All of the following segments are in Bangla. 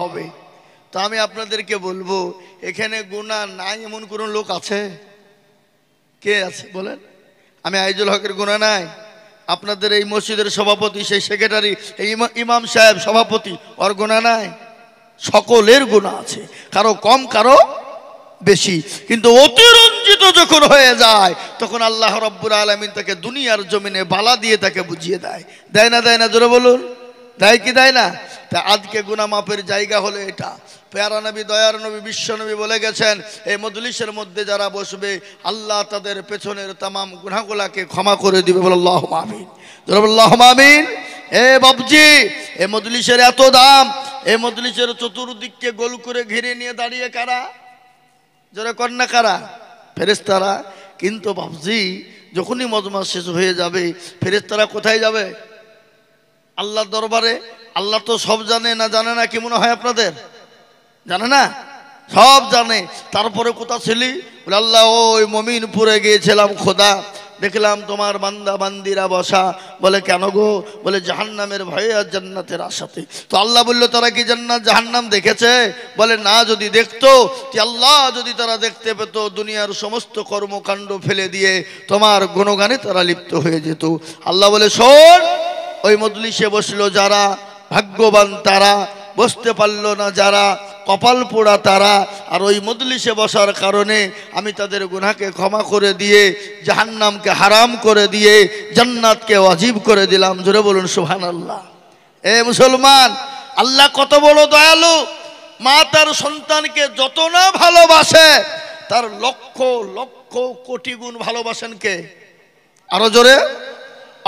হবে তো আমি আপনাদেরকে বলবো এখানে গুণা নাই এমন কোনো লোক আছে কে আছে বলেন আমি আইজুল হকের গুণা নাই আপনাদের এই মসজিদের সভাপতি সেই সেক্রেটারি ইমাম সাহেব সভাপতি ওর গুণা নাই সকলের গুণা আছে কারো কম কারো বেশি কিন্তু অতিরঞ্জিত যখন হয়ে যায় তখন আল্লাহ রব্বুর আলমিন তাকে দুনিয়ার জমিনে বালা দিয়ে তাকে বুঝিয়ে দেয় দেয় না দেয় না জোরে বলুন তাই কি তাই না তা আজকে গুনামাপের জায়গা হলো এটা পেয়ারা নবী দয়ার নবী বিশ্বনবী বলে গেছেন এই মদলিশের মধ্যে যারা বসবে আল্লাহ তাদের পেছনের তামাম গুনাগুলাকে ক্ষমা করে দিবে বলে মামিন মামিন এ বাবজি এ মদলিশের এত দাম এ মদলিশের চতুর্দিককে গোল করে ঘিরে নিয়ে দাঁড়িয়ে কারা জোরে কন্যা কারা ফেরেস্তারা কিন্তু বাবজি যখনই মজমা শেষ হয়ে যাবে ফেরেস্তারা কোথায় যাবে আল্লাহ দরবারে আল্লাহ তো সব জানে না জানে না কি মনে হয় আপনাদের জানে না সব জানে তারপরে কোথা ছিলি বলে আল্লাহ ওই মমিনপুরে গিয়েছিলাম খোদা দেখলাম তোমার বান্দা বান্দিরা বসা বলে কেন গো বলে জাহান্নামের ভয়ে আর জান্নাতের আশাতে তো আল্লাহ বললো তারা কি জান্নাত জাহান্নাম দেখেছে বলে না যদি দেখতো কি আল্লাহ যদি তারা দেখতে পেতো দুনিয়ার সমস্ত কর্মকাণ্ড ফেলে দিয়ে তোমার গুণগানে তারা লিপ্ত হয়ে যেত আল্লাহ বলে শোন ওই মজলিসে বসলো যারা ভাগ্যবান তারা বসতে পারলো না যারা কপাল পোড়া তারা আর ওই মজলিসে বসার কারণে আমি তাদের গুনাকে ক্ষমা করে দিয়ে জাহান্নামকে হারাম করে দিয়ে জান্নাতকে অজীব করে দিলাম জোরে বলুন সুহান আল্লাহ এ মুসলমান আল্লাহ কত বড় দয়ালু মা তার সন্তানকে যত না ভালোবাসে তার লক্ষ লক্ষ কোটি গুণ ভালোবাসেন কে আরো জোরে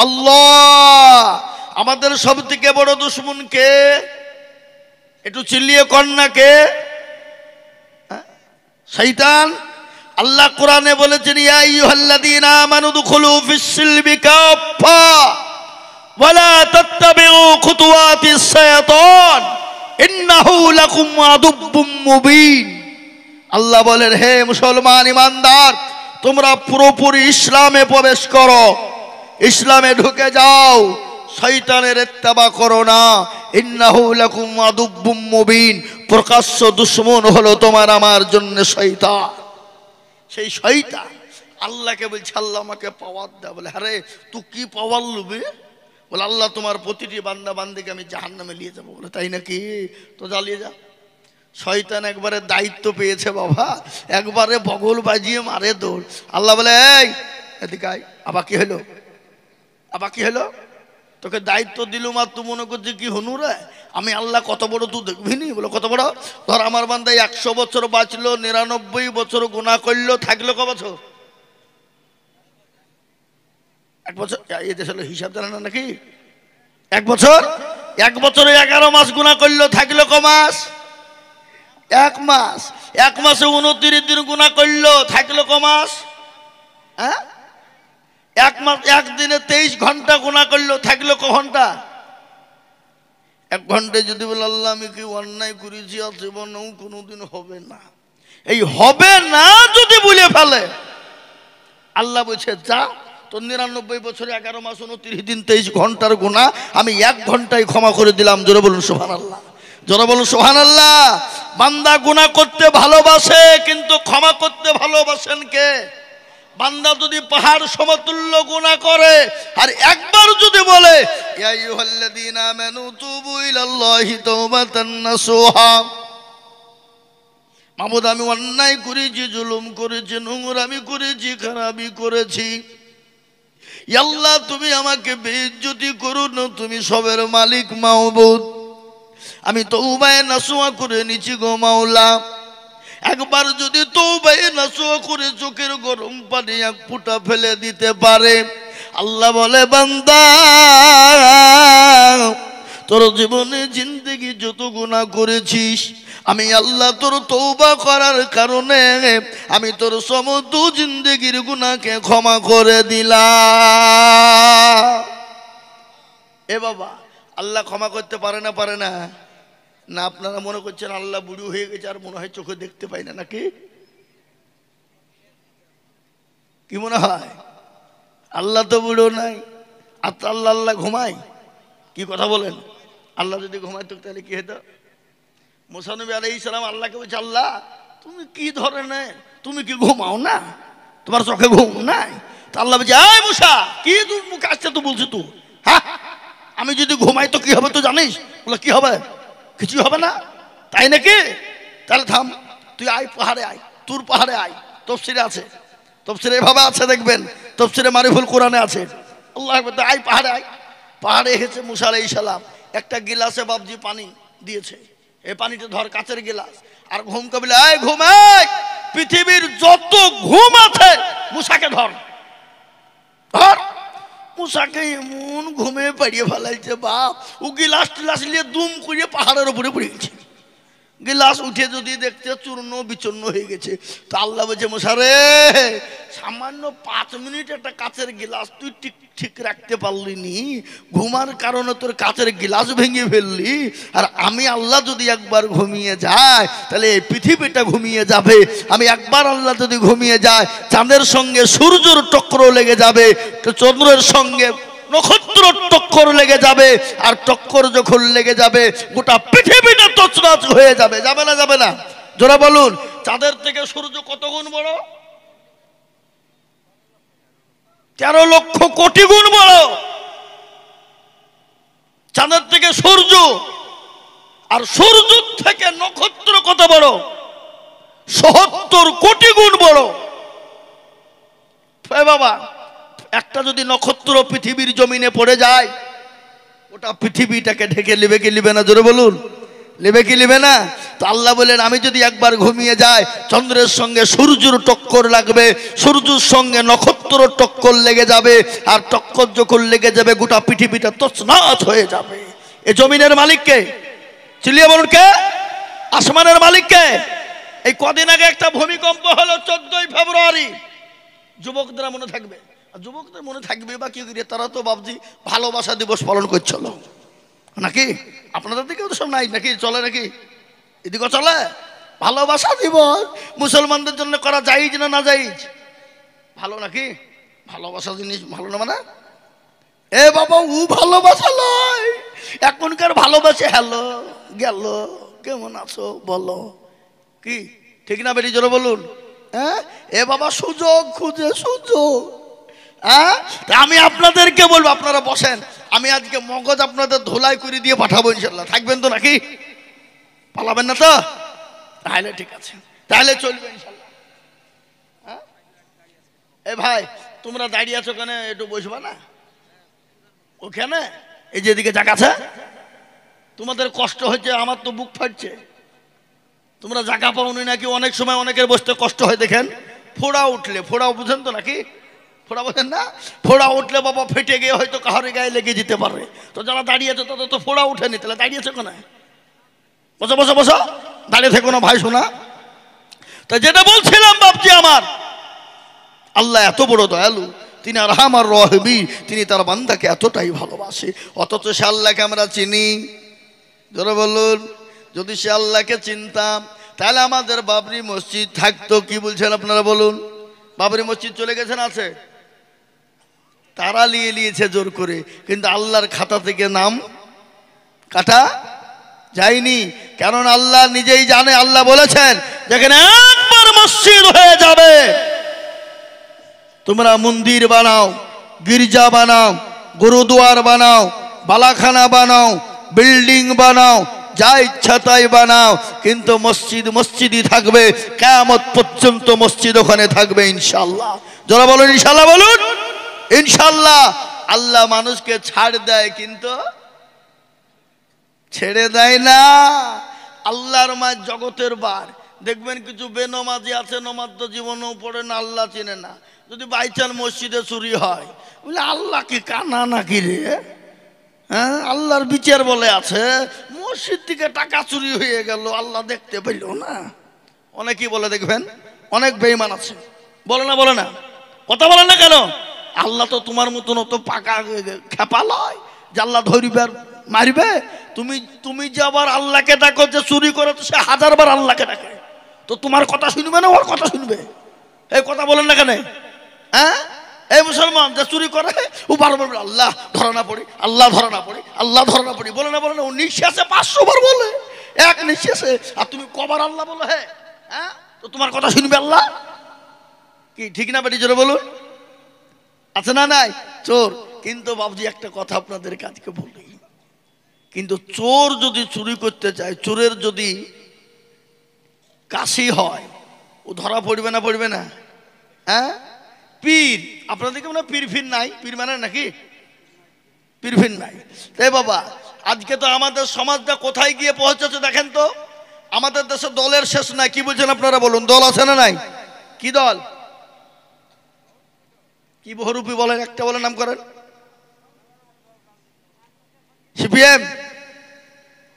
আল্লাহ আমাদের সব থেকে বড় দুশ্মন কে একটু চিল্লিয়ে কন্যা কে হ্যাঁ? শৈতান আল্লাহ কোরআনে বলেছেন আল্লাহ বলেন হে মুসলমান ইমানদার তোমরা পুরোপুরি ইসলামে প্রবেশ করো ইসলামে ঢুকে যাও শৈতানের এত্তাবা করো না ইন্নাহুলাকুম আদুব্বুম প্রকাশ্য দুশ্মন হলো তোমার আমার জন্য শৈতা সেই শৈতা আল্লাহকে বলছে আল্লাহ আমাকে পাওয়ার দা বলে আরে তু কি পাওয়ার লুবে বলে আল্লাহ তোমার প্রতিটি বান্দা বান্দিকে আমি জাহান নামে নিয়ে যাবো বলে তাই নাকি তো জ্বালিয়ে যা শয়তান একবারে দায়িত্ব পেয়েছে বাবা একবারে বগল বাজিয়ে মারে দৌড় আল্লাহ বলে এই এদিকে আবার কি হলো আবার কি হলো তোকে দায়িত্ব দিলুম আর তুই মনে করছি কি হনুরা আমি আল্লাহ কত বড় তুই দেখবিনি বলো কত বড় ধর আমার বান্দায় একশো বছর বাঁচলো নিরানব্বই বছর গোনা করলো থাকলো ক বছর এক বছর এ দেশ হলো হিসাব জানে না নাকি এক বছর এক বছরে এগারো মাস গুণা করলো থাকলো ক মাস এক মাস এক মাসে উনত্রিশ দিন গুণা করলো থাকলো ক মাস হ্যাঁ এক মাস একদিনে তেইশ ঘন্টা গোনা করলো থাকলো ক ঘন্টা এক ঘন্টায় যদি বলে আল্লাহ আমি কি অন্যায় করেছি আর কোনোদিন হবে না এই হবে না যদি বলে ফেলে আল্লাহ বলছে যা তো নিরানব্বই বছরে এগারো মাস উনত্রিশ দিন তেইশ ঘন্টার গোনা আমি এক ঘন্টায় ক্ষমা করে দিলাম জোরে বলুন সোহান আল্লাহ জোরে বলুন সোহান আল্লাহ বান্দা গুণা করতে ভালোবাসে কিন্তু ক্ষমা করতে ভালোবাসেন কে বান্দা যদি পাহাড় সমতুল্য গুণা করে আর একবার যদি বলে মামুদ আমি অন্যায় করেছি জুলুম করেছি নোংর আমি করেছি খারাপি করেছি আল্লাহ তুমি আমাকে বেজ্জতি করুন তুমি সবের মালিক মাহবুদ আমি তো উবায় নাসুয়া করে নিচি গো মাওলা একবার যদি তৌবাই নাসো করে চোখের গরম পানি এক ফুটা ফেলে দিতে পারে আল্লাহ বলে বান্দা তোর জীবনে জিন্দগি যত গুণা করেছিস আমি আল্লাহ তোর তৌবা করার কারণে আমি তোর সমস্ত জিন্দগির গুণাকে ক্ষমা করে দিলাম এ বাবা আল্লাহ ক্ষমা করতে পারে না পারে না না আপনারা মনে করছেন আল্লাহ বুড়ি হয়ে গেছে আর মনে হয় চোখে দেখতে পাই না নাকি কি মনে হয় আল্লাহ তো বুড়ো নাই আর আল্লাহ আল্লাহ ঘুমাই কি কথা বলেন আল্লাহ যদি ঘুমাইতো তাহলে কি হতো মোসানবী আলাই ইসলাম আল্লাহকে বলছে আল্লাহ তুমি কি ধরনের তুমি কি ঘুমাও না তোমার চোখে ঘুম নাই আল্লাহ বলছে আয় মুসা কি তুমি কাজটা তো বলছি তুই হ্যাঁ আমি যদি ঘুমাই তো কি হবে তো জানিস বলে কি হবে কিছু হবে না তাই নাকি তাহলে থাম তুই আয় পাহাড়ে আয় তুর পাহাড়ে আয় তফসিরে আছে তফসিরে এভাবে আছে দেখবেন তফসিরে মারিফুল কোরআনে আছে আল্লাহ আয় পাহাড়ে আয় পাহাড়ে হেসে এই সালাম একটা গিলাসে বাবজি পানি দিয়েছে এ পানিটা ধর কাচের গিলাস আর ঘুম কবিলে আয় ঘুম পৃথিবীর যত ঘুম আছে মুসাকে ধর ধর পোশাকে এমন ঘুমে পাড়িয়ে ফেলাইছে বাপ ও গিলাস টিলাস নিয়ে দুম করিয়ে পাহাড়ের উপরে পড়ে গেছে গিলাস উঠে যদি দেখতে চূর্ণ বিচূর্ণ হয়ে গেছে তো আল্লাহ বলছে মশারে সামান্য পাঁচ মিনিট একটা কাচের গিলাস তুই ঠিক ঠিক রাখতে পারলি নি ঘুমার কারণে তোর কাচের গিলাস ভেঙে ফেললি আর আমি আল্লাহ যদি একবার ঘুমিয়ে যায় তাহলে এই পৃথিবীটা ঘুমিয়ে যাবে আমি একবার আল্লাহ যদি ঘুমিয়ে যায় চাঁদের সঙ্গে সূর্যর টক্র লেগে যাবে তো চন্দ্রের সঙ্গে নক্ষত্র টক্কর লেগে যাবে আর টক্কর যখন লেগে যাবে গোটা পৃথিবীটা তছনাচ হয়ে যাবে যাবে না যাবে না জোরা বলুন চাঁদের থেকে সূর্য কত গুণ বড় তেরো লক্ষ কোটি গুণ বড় চাঁদের থেকে সূর্য আর সূর্য থেকে নক্ষত্র কত বড় সত্তর কোটি গুণ বড় বাবা একটা যদি নক্ষত্র পৃথিবীর জমিনে পড়ে যায় ওটা পৃথিবীটাকে ঢেকে নেবে কি লিবে না জোরে বলুন নেবে কি লিবে না তো আল্লাহ বলেন আমি যদি একবার ঘুমিয়ে যাই চন্দ্রের সঙ্গে সূর্যর টক্কর লাগবে সূর্যর সঙ্গে নক্ষত্র টক্কর লেগে যাবে আর টক্কর যখন লেগে যাবে গোটা পৃথিবীটা তছনাথ হয়ে যাবে এ জমিনের মালিককে চিলিয়া বলুন কে আসমানের মালিককে এই কদিন আগে একটা ভূমিকম্প হলো চোদ্দই ফেব্রুয়ারি যুবকদের মনে থাকবে যুবকদের মনে থাকবে বা কি তারা তো ভাবছি ভালোবাসা দিবস পালন করছিল নাকি আপনাদের দিকেও তো সব নাই নাকি চলে নাকি এদিকে চলে ভালোবাসা দিবস মুসলমানদের জন্য করা যাইজ না না যাইজ ভালো নাকি ভালোবাসা জিনিস ভালো না মানে এ বাবা উ ভালোবাসা লয় এখনকার ভালোবাসে হ্যালো গেল কেমন আছো বলো কি ঠিক না বেরিয়ে জোরে বলুন হ্যাঁ এ বাবা সুযোগ খুঁজে সুযোগ হ্যাঁ আমি আপনাদেরকে বলবো আপনারা বসেন আমি আজকে মগজ আপনাদের ধোলাই করে দিয়ে পাঠাবো ইনশাল্লাহ থাকবেন তো নাকি পালাবেন না তো তাহলে ঠিক আছে তাহলে চলবে ইনশাল্লাহ হ্যাঁ? এ ভাই তোমরা দাঁড়িয়ে আছো ওখানে একটু বসবা না ওখানে এই যেদিকে আছে তোমাদের কষ্ট হচ্ছে আমার তো বুক ফাটছে তোমরা জাগা পাওনি নাকি অনেক সময় অনেকের বসতে কষ্ট হয় দেখেন ফোড়া উঠলে ফোড়া বুঝেন তো নাকি ফোড়া বলেন না ফোড়া উঠলে বাবা ফেটে গিয়ে হয়তো কাহারে গায়ে লেগে যেতে পারে তো যারা দাঁড়িয়ে আছে তাদের তো ফোড়া উঠেনি তাহলে দাঁড়িয়েছে কোন বসো বসো বসো দাঁড়িয়ে থেকো না ভাই শোনা তা যেটা বলছিলাম বাপজি আমার আল্লাহ এত বড় দয়ালু তিনি আর আমার রহবি তিনি তার বান্দাকে এতটাই ভালোবাসে অথচ সে আল্লাহকে আমরা চিনি ধরে বলুন যদি সে আল্লাহকে চিনতাম তাহলে আমাদের বাবরি মসজিদ থাকতো কি বলছেন আপনারা বলুন বাবরি মসজিদ চলে গেছেন আছে তারা নিয়ে নিয়েছে জোর করে কিন্তু আল্লাহর খাতা থেকে নাম কাটা যায়নি কারণ আল্লাহ নিজেই জানে আল্লাহ বলেছেন যেখানে একবার মসজিদ হয়ে যাবে তোমরা মন্দির বানাও গির্জা বানাও গুরুদুয়ার বানাও বালাখানা বানাও বিল্ডিং বানাও যা ইচ্ছা তাই বানাও কিন্তু মসজিদ মসজিদই থাকবে কেমত পর্যন্ত মসজিদ ওখানে থাকবে ইনশাল্লাহ যারা বলুন ইনশাল্লাহ বলুন ইনশাল্লাহ আল্লাহ মানুষকে ছাড় দেয় কিন্তু ছেড়ে দেয় না আল্লাহর মায়ের জগতের বার দেখবেন কিছু বেনমাজি আছে নমাজ তো জীবনেও পড়ে না আল্লাহ চেনে না যদি বাইচান মসজিদে চুরি হয় বলে আল্লাহ কি কানা কি রে হ্যাঁ আল্লাহর বিচার বলে আছে মসজিদ থেকে টাকা চুরি হয়ে গেল আল্লাহ দেখতে পেল না অনেকেই বলে দেখবেন অনেক বেইমান আছে বলে না বলে না কথা বলে না কেন আল্লাহ তো তোমার মতন অত পাকা খেপা লয় যে আল্লাহ ধরিবার মারিবে তুমি তুমি যে আবার আল্লাহকে ডাকো যে চুরি করে তো সে হাজারবার আল্লাহকে ডাকে তো তোমার কথা শুনবে না ওর কথা শুনবে এই কথা বলেন না কেন হ্যাঁ এই মুসলমান যে চুরি করে ও বারবার বলে আল্লাহ ধরা পড়ি আল্লাহ ধরা পড়ি আল্লাহ ধরা পড়ি বলে না বলে না ও নিঃশ্বাসে পাঁচশো বার বলে এক নিঃশ্বাসে আর তুমি কবার আল্লাহ বলো হ্যাঁ হ্যাঁ তো তোমার কথা শুনবে আল্লাহ কি ঠিক না বেটি জোরে বলুন আছে না নাই চোর কিন্তু বাবুজি একটা কথা আপনাদের কাজকে বলি কিন্তু চোর যদি চুরি করতে চায় চোরের যদি কাশি হয় ও ধরা পড়বে না পড়বে না হ্যাঁ পীর আপনাদেরকে মনে পীর ফির নাই পীর মানে নাকি পীর ফির নাই তাই বাবা আজকে তো আমাদের সমাজটা কোথায় গিয়ে পৌঁছেছে দেখেন তো আমাদের দেশে দলের শেষ নাই কি বলছেন আপনারা বলুন দল আছে না নাই কি দল কি বহুরূপী বলেন একটা বলে নাম করেন সিপিএম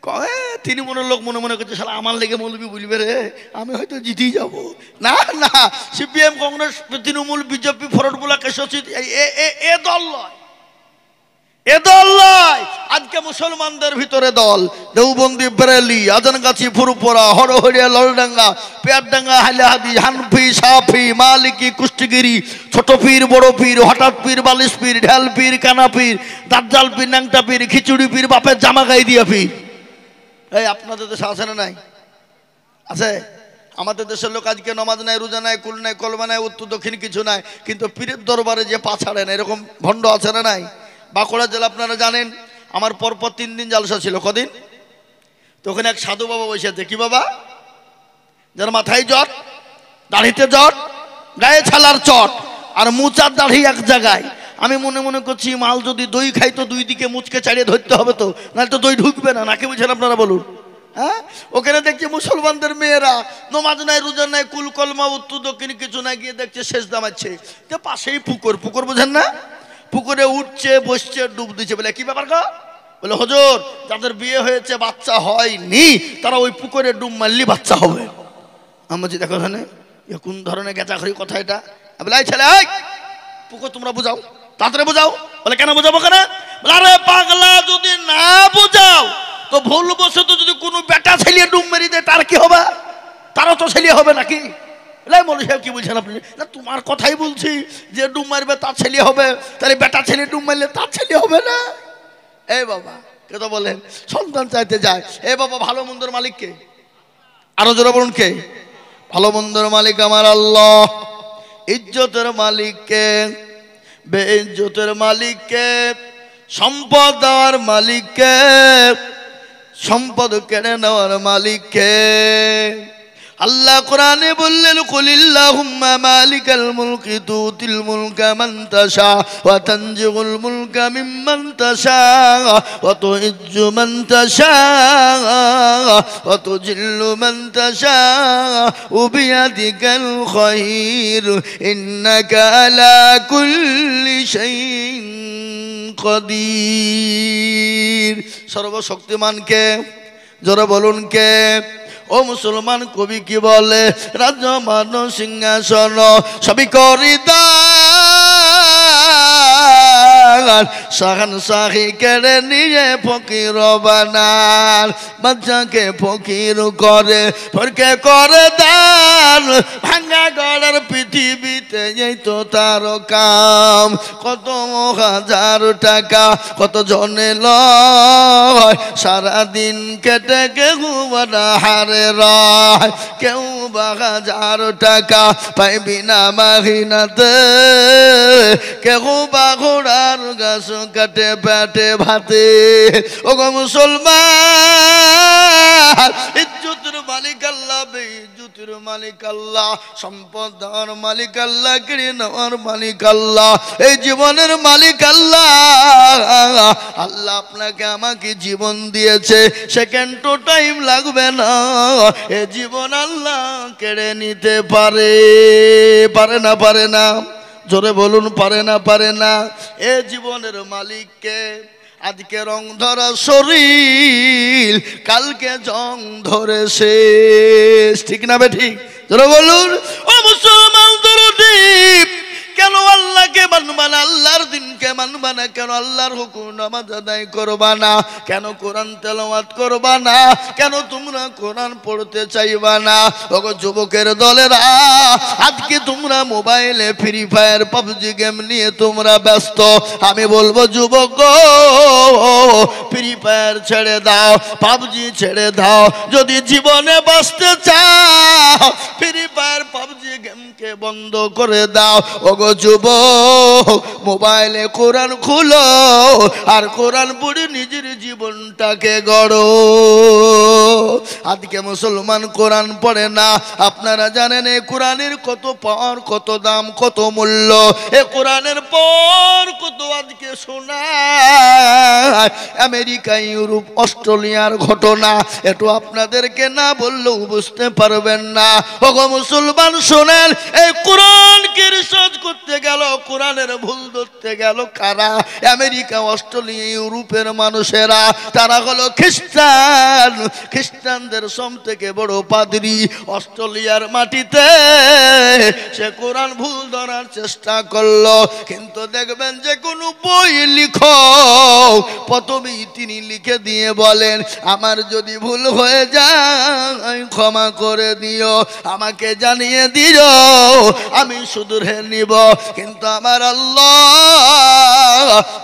কয়ে তিনি মনে লোক মনে মনে করছে সারা আমার লেগে মৌলবি বলবে রে আমি হয়তো জিতেই যাব না না সিপিএম কংগ্রেস তৃণমূল বিজেপি ফরটগুলা কেশ এ দল নয় এ দল নয় আজকে মুসলমানদের ভিতরে দল দেওবন্দি বেরেলি আজানগাছি ফুরুপোরা হরহরিয়া ললডাঙ্গা পেয়ারডাঙ্গা হাইলাহাদি হানফি সাফি মালিকি কুষ্টিগিরি ছোট পীর বড় পীর হঠাৎ পীর বালিশ পীর ঢেল পীর কানা পীর দাজ্জাল পীর ন্যাংটা পীর খিচুড়ি পীর বাপের জামা গাই দিয়া পীর এই আপনাদের দেশে আছে না নাই আছে আমাদের দেশের লোক আজকে নমাজ নাই রোজা নাই কুল নাই কলমা নাই উত্তর দক্ষিণ কিছু নাই কিন্তু পীরের দরবারে যে পা ছাড়ে না এরকম ভণ্ড আছে না নাই বাঁকুড়া জেলা আপনারা জানেন আমার পরপর তিন দিন জালসা ছিল কদিন তো ওখানে এক সাধু বাবা বসে আছে কি বাবা যার মাথায় জট দাড়িতে জট গায়ে ছালার চট আর মুচার দাড়ি এক জায়গায় আমি মনে মনে করছি মাল যদি দই খাই তো দুই দিকে মুচকে চাড়িয়ে ধরতে হবে তো নাহলে তো দই ঢুকবে না নাকি বুঝেন আপনারা বলুন হ্যাঁ ওখানে দেখছি মুসলমানদের মেয়েরা নমাজ নাই রোজা নাই কুলকলমা উত্তর দক্ষিণ কিছু না গিয়ে দেখছে শেষ দামাচ্ছে তো পাশেই পুকুর পুকুর বোঝেন না পুকুরে উঠছে বসছে ডুব দিচ্ছে বলে কি ব্যাপার গো বলে হজর যাদের বিয়ে হয়েছে বাচ্চা হয়নি তারা ওই পুকুরে ডুব মারলি বাচ্চা হবে আমি বলছি দেখো এখানে কোন ধরনের গেঁচাখড়ি কথা এটা বলে এই ছেলে পুকুর তোমরা বোঝাও তাড়াতাড়ি বোঝাও বলে কেন বোঝাবো কেন আরে পাগলা যদি না বোঝাও তো ভুল বসে তো যদি কোনো বেটা ছেলে ডুব মেরি দেয় তার কি হবে তারও তো ছেলে হবে নাকি কি আপনি না তোমার কথাই বলছি যে ডুম মারবে তার ছেলে হবে তাহলে বেটা ছেলে ডুম মারলে তার ছেলে হবে না এ বাবা কে তো বলেন সন্তান চাইতে যায় এ বাবা ভালো মন্দর মালিককে আরো জোর বলুন কে ভালো মন্দর মালিক আমার আল্লাহ ইজ্জতের মালিককে বে ইজ্জতের মালিককে সম্পদ দেওয়ার মালিককে সম্পদ কেড়ে নেওয়ার মালিককে আল্লাহ কোরআনে বললেন কুলিল্লাহুম্মা মালিকাল মুলকি তুতিল মুলকা মান তাশা ওয়া তানজিউল মুলকা মিম্মান তাশা ওয়া তুইজ্জু মান তাশা ওয়া তুজিল্লু মান তাশা বিয়াদিকাল খাইর ইন্নাকা আলা কুল্লি শাইইন কদির সর্বশক্তিমান জোরে বলুন কে ও মুসলমান কবি কি বলে রাজ মানব সিংহাসন সবই করিতা বানান সাহান সাহি কেড়ে নিয়ে ফকির বানান বাচ্চাকে ফকির করে ফরকে করে দান ভাঙ্গা গড়ের পৃথিবীতে এই তো তার কাম কত হাজার টাকা কত জনে লয় সারাদিন কেটে কেউ বানা হারে রায় কেউ বা হাজার টাকা পাইবি না মাহিনাতে কেউ বা ঘোড়ার আর গাছ কাটে পেটে ভাতে ও গো মুসলমান ইজ্জতের মালিক আল্লাহ বেইজ্জতের মালিক আল্লাহ সম্পদ মালিক আল্লাহ কেড়ে নেওয়ার মালিক আল্লাহ এই জীবনের মালিক আল্লাহ আল্লাহ আপনাকে আমাকে জীবন দিয়েছে সেকেন্ড টু টাইম লাগবে না এ জীবন আল্লাহ কেড়ে নিতে পারে পারে না পারে না জোরে বলুন পারে না পারে না এ জীবনের মালিককে আজকে রং ধরা শরীর কালকে জং ধরে শেষ ঠিক না বে ঠিক জোরে বলুন ও মুসলমান দরদীপ দিনকে মানবা না আল্লাহর দিনকে মানবা না কেন আল্লাহর হুকুম নামাজ আদায় করবা না কেন কোরআন তেলাওয়াত করবা না কেন তোমরা কোরআন পড়তে চাইবা না ওগো যুবকের দলেরা আজকে তোমরা মোবাইলে ফ্রি ফায়ার পাবজি গেম নিয়ে তোমরা ব্যস্ত আমি বলবো যুবক ফ্রি ফায়ার ছেড়ে দাও পাবজি ছেড়ে দাও যদি জীবনে বাঁচতে চাও ফ্রি ফায়ার পাবজি গেম কে বন্ধ করে দাও ওগো যুব মোবাইলে কোরআন খুলো আর কোরআন পড়ে নিজের জীবনটাকে গড়ো আজকে মুসলমান কোরআন পড়ে না আপনারা জানেন এ কোরআনের কত পর কত দাম কত মূল্য এ কোরআনের পর কত আজকে শোনা আমেরিকা ইউরোপ অস্ট্রেলিয়ার ঘটনা এটু আপনাদেরকে না বললেও বুঝতে পারবেন না ওগো মুসলমান শোনেন এই কোরআনকে রিসার্চ করতে গেল কোরআনের ভুল ধরতে গেল কারা আমেরিকা অস্ট্রেলিয়া ইউরোপের মানুষেরা তারা হলো খ্রিস্টান খ্রিস্টানদের সম থেকে বড় পাদরি অস্ট্রেলিয়ার মাটিতে সে কোরআন ভুল ধরার চেষ্টা করলো কিন্তু দেখবেন যে কোনো বই লিখো প্রথমেই তিনি লিখে দিয়ে বলেন আমার যদি ভুল হয়ে যায় ক্ষমা করে দিও আমাকে জানিয়ে দিও আমি সুদূরে নিব কিন্তু আমার আল্লাহ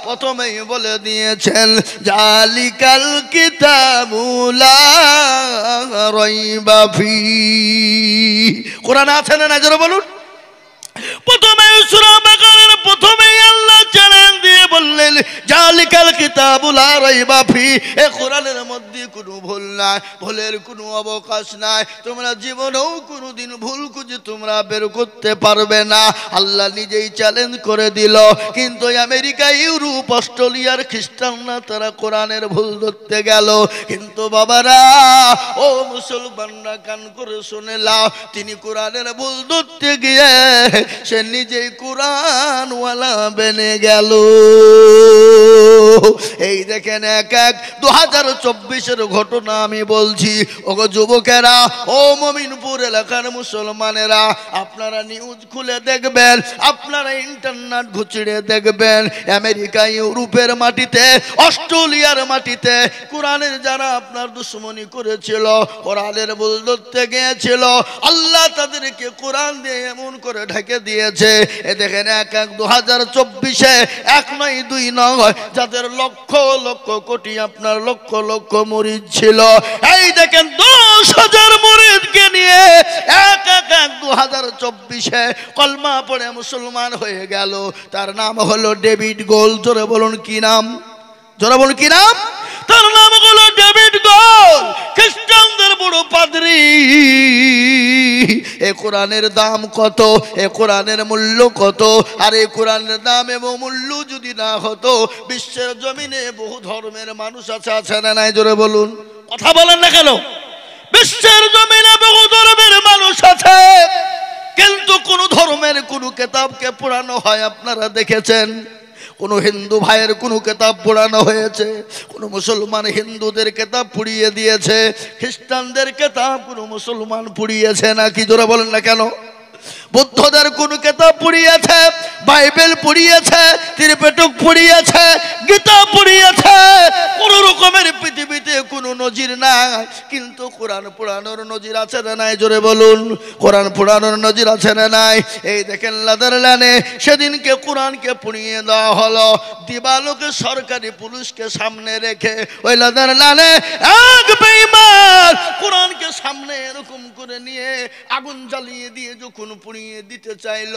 প্রথমেই বলে দিয়েছেন জালিকাল কিতাবুলা ফি কোরআন আছে না না বলুন প্রথমে সুরা প্রথমেই আল্লাহ চ্যালেঞ্জ দিয়ে বললেন জালিকাল কিতাবুল রাইবা ফি এ কোরআনের মধ্যে কোনো ভুল নাই ভুলের কোনো অবকাশ নাই তোমরা জীবনেও কোনো দিন ভুল খুঁজে তোমরা বের করতে পারবে না আল্লাহ নিজেই চ্যালেঞ্জ করে দিল কিন্তু আমেরিকা ইউরোপ অস্ট্রেলিয়ার খ্রিস্টানরা তারা কোরআনের ভুল ধরতে গেল কিন্তু বাবারা ও মুসলমানরা কান করে শুনে লাও তিনি কোরআনের ভুল ধরতে গিয়ে সে নিজেই কোরআনওয়ালা বেনে গেল এই দেখেন এক এক দু হাজার চব্বিশের ঘটনা আমি বলছি ওগো যুবকেরা ও মমিনপুর এলাকার মুসলমানেরা আপনারা নিউজ খুলে দেখবেন আপনারা ইন্টারনেট ঘুচড়ে দেখবেন আমেরিকা ইউরোপের মাটিতে অস্ট্রেলিয়ার মাটিতে কোরআনের যারা আপনার দুশ্মনী করেছিল কোরআনের বল ধরতে গিয়েছিল আল্লাহ তাদেরকে কোরআন দিয়ে এমন করে ঢেকে দিয়েছে এ দেখেন এক এক দু হাজার চব্বিশে এক নয় দুই নয় যাদের লক্ষ লক্ষ কোটি আপনার লক্ষ লক্ষ মরিদ ছিল এই দেখেন দশ হাজার মরিদকে নিয়ে এক এক এক দু হাজার চব্বিশে কলমা পড়ে মুসলমান হয়ে গেল তার নাম হলো ডেভিড গোল জোরে বলুন কি নাম জোরে বলুন কি নাম তার নাম খ্রিস্টানদের বড় পাদ্রি এ কোরআনের দাম কত এ কোরআনের মূল্য কত আর এই কোরআনের দাম এবং মূল্য যদি না হতো বিশ্বের জমিনে বহু ধর্মের মানুষ আছে আছে না নাই জোরে বলুন কথা বলেন না কেন বিশ্বের জমিনে বহু ধর্মের মানুষ আছে কিন্তু কোন ধর্মের কোন কেতাবকে পুরানো হয় আপনারা দেখেছেন কোনো হিন্দু ভাইয়ের কোনো কেতাব পড়ানো হয়েছে কোনো মুসলমান হিন্দুদের কেতাব পুড়িয়ে দিয়েছে খ্রিস্টানদের কেতাব কোনো মুসলমান পুড়িয়েছে না কি জোরে বলেন না কেন বুদ্ধদের কোন কেতাব পড়িয়েছে বাইবেল পড়িয়েছে ত্রিপেটক পড়িয়েছে গীতা পড়িয়েছে কোন রকমের পৃথিবীতে কোনো নজির নাই কিন্তু কোরআন পুরানোর নজির আছে না নাই জোরে বলুন কোরআন পুরানোর নজির আছে না নাই এই দেখেন নেদারল্যান্ডে সেদিনকে কোরআনকে পুড়িয়ে দেওয়া হলো দিবালোকে সরকারি পুলিশকে সামনে রেখে ওই লানে এক বেইমান কোরআনকে সামনে এরকম করে নিয়ে আগুন জ্বালিয়ে দিয়ে যখন পুড়িয়ে পুড়িয়ে দিতে চাইল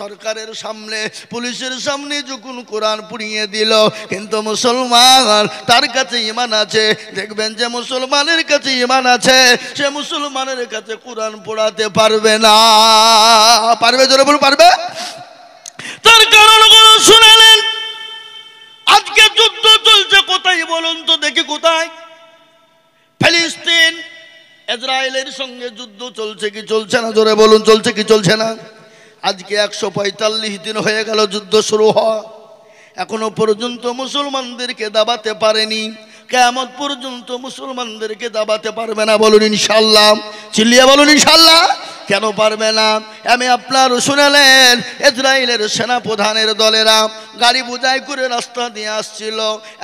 সরকারের সামনে পুলিশের সামনে যখন কোরআন পুড়িয়ে দিল কিন্তু মুসলমান তার কাছে ইমান আছে দেখবেন যে মুসলমানের কাছে ইমান আছে সে মুসলমানের কাছে কোরআন পড়াতে পারবে না পারবে জোরে বল পারবে তার কারণ কারণগুলো শুনালেন আজকে যুদ্ধ চলছে কোথায় বলুন তো দেখি কোথায় ফিলিস্তিন ইসরায়েলের সঙ্গে যুদ্ধ চলছে কি চলছে না জোরে বলুন চলছে কি চলছে না আজকে একশো পঁয়তাল্লিশ দিন হয়ে গেল যুদ্ধ শুরু হওয়া এখনো পর্যন্ত মুসলমানদেরকে দাবাতে পারেনি কেমন পর্যন্ত মুসলমানদেরকে দাবাতে পারবে না বলুন ইনশাল্লাহ চিল্লিয়া বলুন ইনশাল্লাহ কেন পারবে না আমি আপনার শুনালেন ইসরায়েলের সেনাপ্রধানের দলেরা গাড়ি বোঝাই করে রাস্তা দিয়ে আসছিল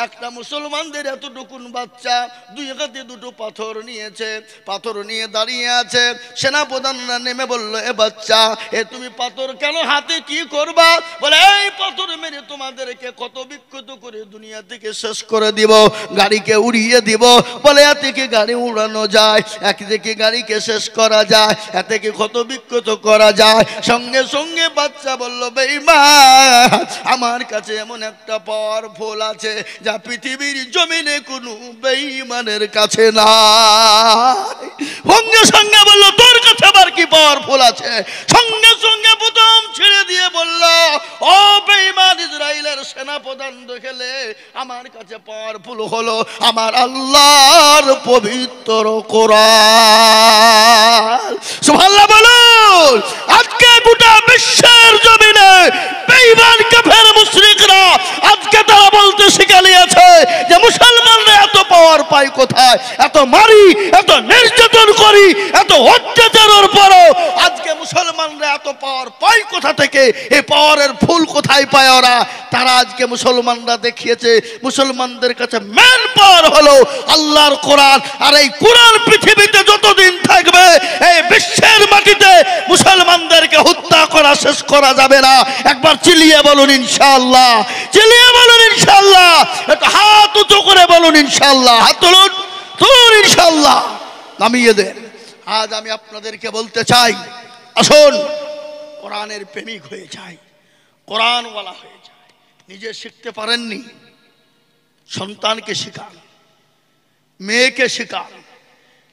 একটা মুসলমানদের এতটুকুন বাচ্চা দুই হাতে দুটো পাথর নিয়েছে পাথর নিয়ে দাঁড়িয়ে আছে সেনাপ্রধানরা নেমে বলল এ বাচ্চা এ তুমি পাথর কেন হাতে কি করবা বলে এই পাথর মেরে তোমাদেরকে কত বিক্ষত করে দুনিয়া থেকে শেষ করে দিব গাড়িকে উড়িয়ে দিব বলে এ থেকে গাড়ি উড়ানো যায় এক থেকে গাড়িকে শেষ করা যায় এ থেকে ক্ষত বিক্ষত করা যায় সঙ্গে সঙ্গে বাচ্চা বলল বেইমান আমার কাছে এমন একটা পর ফুল আছে যা পৃথিবীর জমিনে কোনো বেইমানের কাছে নাই সঙ্গে সঙ্গে বলল তোর কাছে আবার কি পর ফুল আছে সঙ্গে সঙ্গে প্রথম ছেড়ে দিয়ে বলল ও বেইমান ইসরায়েলের সেনাপ্রধান দেখেলে আমার কাছে পর ফুল হলো আমার আল্লাহর পবিত্র কোরআন সুবহানাল্লাহ আজকে গোটা বিশ্বের জমিনে বেইমান কাফের মুশ্রিকরা আজকে তারা বলতে শিখে নিয়েছে যে মুসলমানরা এত পাওয়ার পায় কোথায় এত মারি এত নির্যাতন করি এত অত্যাচারের পরও আজকে মুসলমানরা এত পাওয়ার পায় কোথা থেকে এ পাওয়ারের ফুল কোথায় পায় ওরা তারা আজকে মুসলমানরা দেখিয়েছে মুসলমানদের কাছে ম্যান পাওয়ার হলো আল্লাহর কোরআন আর এই কোরআন পৃথিবীতে যতদিন থাকবে এই বিশ্বের মাটিতে মুসলমানদেরকে হত্যা করা শেষ করা যাবে না একবার চিলিয়ে বলুন ইনশাল ইনশাল্লাহ চিলিয়ে বলুন ইনশাল্লাহ একটা হাত উঁচু করে বলুন ইনশাল্লাহ হাত তুলুন তুলুন ইনশাল্লাহ নামিয়ে দেন আজ আমি আপনাদেরকে বলতে চাই আসুন কোরআনের প্রেমিক হয়ে যাই কোরআনওয়ালা হয়ে যায় নিজে শিখতে পারেননি সন্তানকে শেখান মেয়েকে শেখান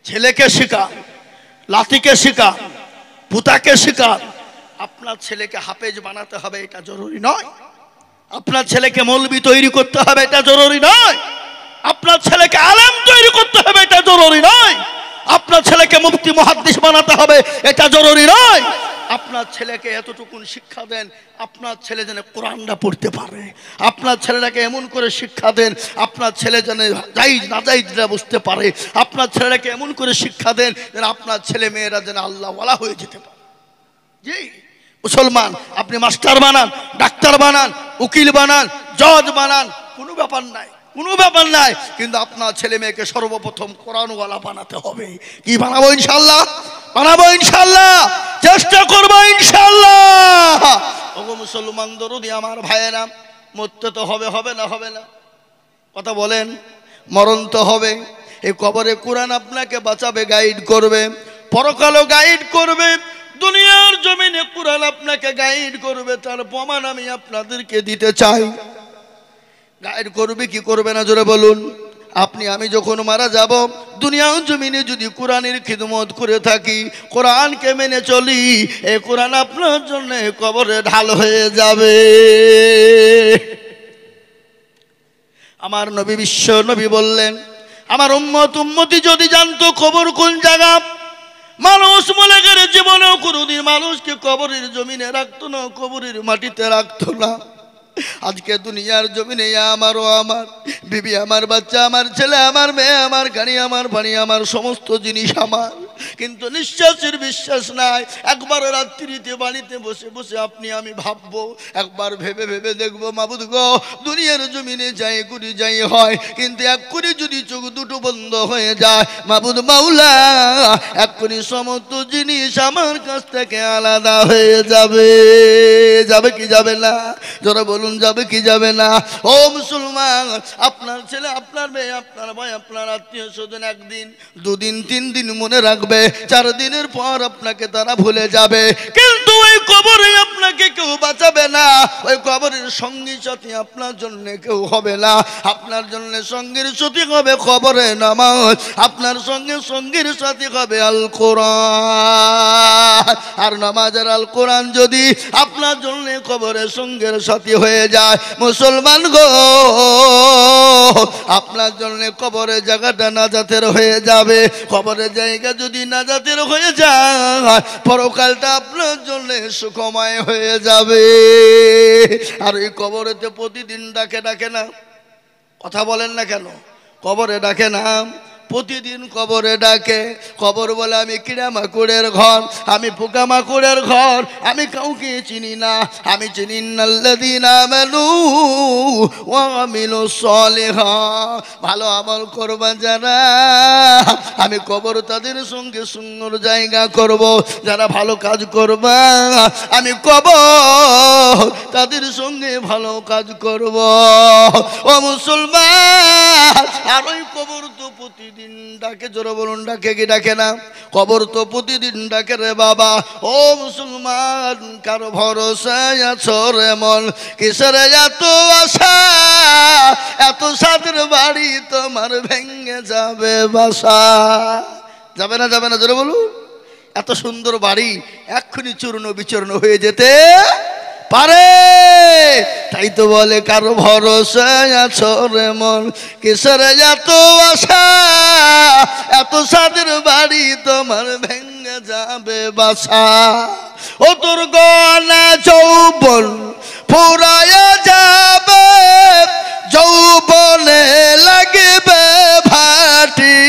ছেলেকে শেখান লাতিকে শেখান পুতাকে শেখান আপনার ছেলেকে হাফেজ বানাতে হবে এটা জরুরি নয় আপনার ছেলেকে মৌলবি তৈরি করতে হবে এটা জরুরি নয় আপনার ছেলেকে আলেম তৈরি করতে হবে এটা জরুরি নয় আপনার ছেলেকে মুক্তি মহাদ্দিস বানাতে হবে এটা জরুরি নয় আপনার ছেলেকে এতটুকুন শিক্ষা দেন আপনার ছেলে যেন কোরআনটা পড়তে পারে আপনার ছেলেটাকে এমন করে শিক্ষা দেন আপনার ছেলে যেন যাইজ না জাইজরা বুঝতে পারে আপনার ছেলেটাকে এমন করে শিক্ষা দেন যেন আপনার ছেলে মেয়েরা যেন আল্লাহওয়ালা হয়ে যেতে পারে জি মুসলমান আপনি মাস্টার বানান ডাক্তার বানান উকিল বানান জজ বানান কোনো ব্যাপার নাই কোনো ব্যাপার নাই কিন্তু আপনার ছেলে মেয়েকে সর্বপ্রথম কোরআনওয়ালা বানাতে হবে কি বানাবো ইনশাল্লাহ বানাবো ইনশাল্লাহ চেষ্টা করবো ইনশাল্লাহ মুসলমান দরুদি আমার ভাইয়েরা মরতে তো হবে হবে না হবে না কথা বলেন মরণ তো হবে এই কবরে কোরআন আপনাকে বাঁচাবে গাইড করবে পরকালও গাইড করবে দুনিয়ার জমিনে কোরআন আপনাকে গাইড করবে তার প্রমাণ আমি আপনাদেরকে দিতে চাই গাইড করবে কি করবে না জোরে বলুন আপনি আমি যখন মারা যাব দুনিয়া জমিনে যদি কোরআনের খিদমত করে থাকি কোরআনকে মেনে চলি এ কোরআন আপনার জন্য কবরে ঢাল হয়ে যাবে আমার নবী বিশ্ব নবী বললেন আমার উম্মত উম্মতি যদি জানতো খবর কোন জায়গা মানুষ মনে করে জীবনেও কোনোদিন মানুষকে কবরের জমিনে রাখতো না কবরের মাটিতে রাখতো না আজকে দুনিয়ার জমিনে আমারও আমার বিবি আমার বাচ্চা আমার ছেলে আমার মেয়ে আমার গাড়ি আমার বাড়ি আমার সমস্ত জিনিস আমার কিন্তু নিঃশ্বাসের বিশ্বাস নাই একবার রাত্রিতে বাড়িতে বসে বসে আপনি আমি ভাববো একবার ভেবে ভেবে দেখব মাবুদ গ দুনিয়ার জমিনে যাই কুড়ি যাই হয় কিন্তু এক করে যদি চোখ দুটো বন্ধ হয়ে যায় মাবুদ মাউলা এক করে সমস্ত জিনিস আমার কাছ থেকে আলাদা হয়ে যাবে যাবে কি যাবে না যারা বলুন জীবন যাবে কি যাবে না ও মুসলমান আপনার ছেলে আপনার মেয়ে আপনার ভাই আপনার আত্মীয় স্বজন একদিন দুদিন তিন দিন মনে রাখবে চার দিনের পর আপনাকে তারা ভুলে যাবে কবরে আপনাকে কেউ বাঁচাবে না ওই কবরের সঙ্গী সাথী আপনার জন্য কেউ হবে না আপনার জন্য সঙ্গীর সাথী হবে কবরে নামাজ আপনার সঙ্গে সঙ্গীর সাথী হবে আল কোরআন আর নামাজের আল কোরআন যদি আপনার জন্য কবরের সঙ্গের সাথী হয়ে যায় মুসলমান গো আপনার জন্য কবরে জায়গাটা নাজাতের হয়ে যাবে কবরের জায়গা যদি নাজাতের হয়ে যায় পরকালটা আপনার জন্য সুখময় হয়ে যাবে আর এই কবরেতে প্রতিদিন ডাকে ডাকে না কথা বলেন না কেন কবরে ডাকে না প্রতিদিন কবরে ডাকে কবর বলে আমি কিরামাকুরের ঘর আমি পোকামাকুরের ঘর আমি কাউকে চিনি না আমি চিনি ভালো আমল করবা যারা আমি কবর তাদের সঙ্গে সুন্দর জায়গা করব যারা ভালো কাজ করবা আমি কবর তাদের সঙ্গে ভালো কাজ করব ও মুসলমান আর ওই কবর তো প্রতিদিন প্রতিদিন ডাকে জোরে বলুন ডাকে কি ডাকে না কবর তো প্রতিদিন ডাকে রে বাবা ও মুসলমান কার ভরসায় আছো রে মন কিসের এত আশা এত সাদের বাড়ি তোমার ভেঙে যাবে বাসা যাবে না যাবে না জোরে বলুন এত সুন্দর বাড়ি এক্ষুনি চূর্ণ বিচূর্ণ হয়ে যেতে পারে তাই তো বলে কারো ভরসা আছো মন কিসের এত আশা এত সাদের বাড়ি তোমার ভেঙে যাবে বাসা ও তোর গনা চৌবন ফুরায় যাবে যৌবনে লাগবে ভাটি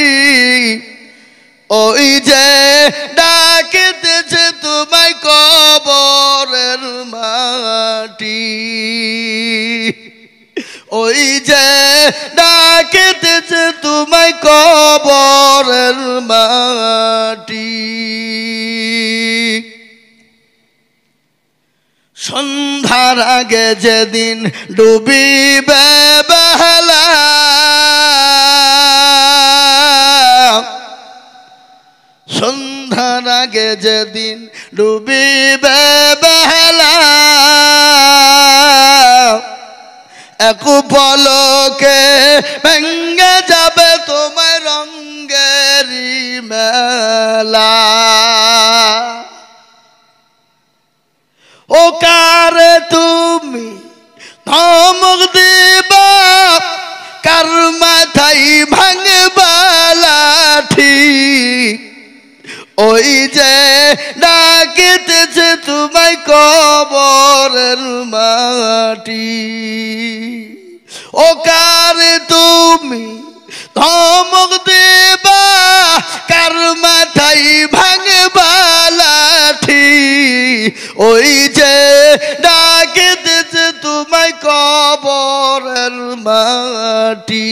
ওই যে ডাকিতেছে তোমায় কবরের মাটি ওই যে ডাকিতেছে তোমায় কবরের মাটি সন্ধ্যার আগে যেদিন ডুবিবে বেলা সন্ধ্যার আগে যেদিন ডুবিবে বেহলা এক পলকে ভেঙ্গে যাবে তোমার রঙ্গেরি মেলা ও কারে তুমি ধমক দিবা কার মাথাই ভাঙ ওই যে ডাকিতেছে তোমায় কবরের মাটি ও কারে তুমি ধমক দেবা কার মাথায় ভাঙবা লাঠি ওই যে ডাকিতেছে তোমায় কবরের মাটি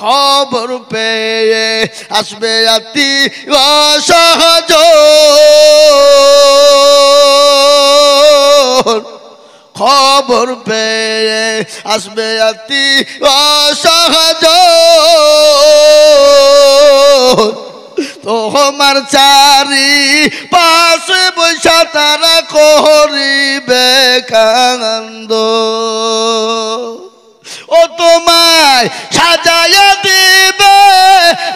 খবর পেয়ে আসবে আতি অসহজ খবর পেয়ে আসবে অতি অসহজ তোমার চারি পাশে বৈশা তারা কহরি বেকানন্দ ও তোমায় সাজায়া দিবে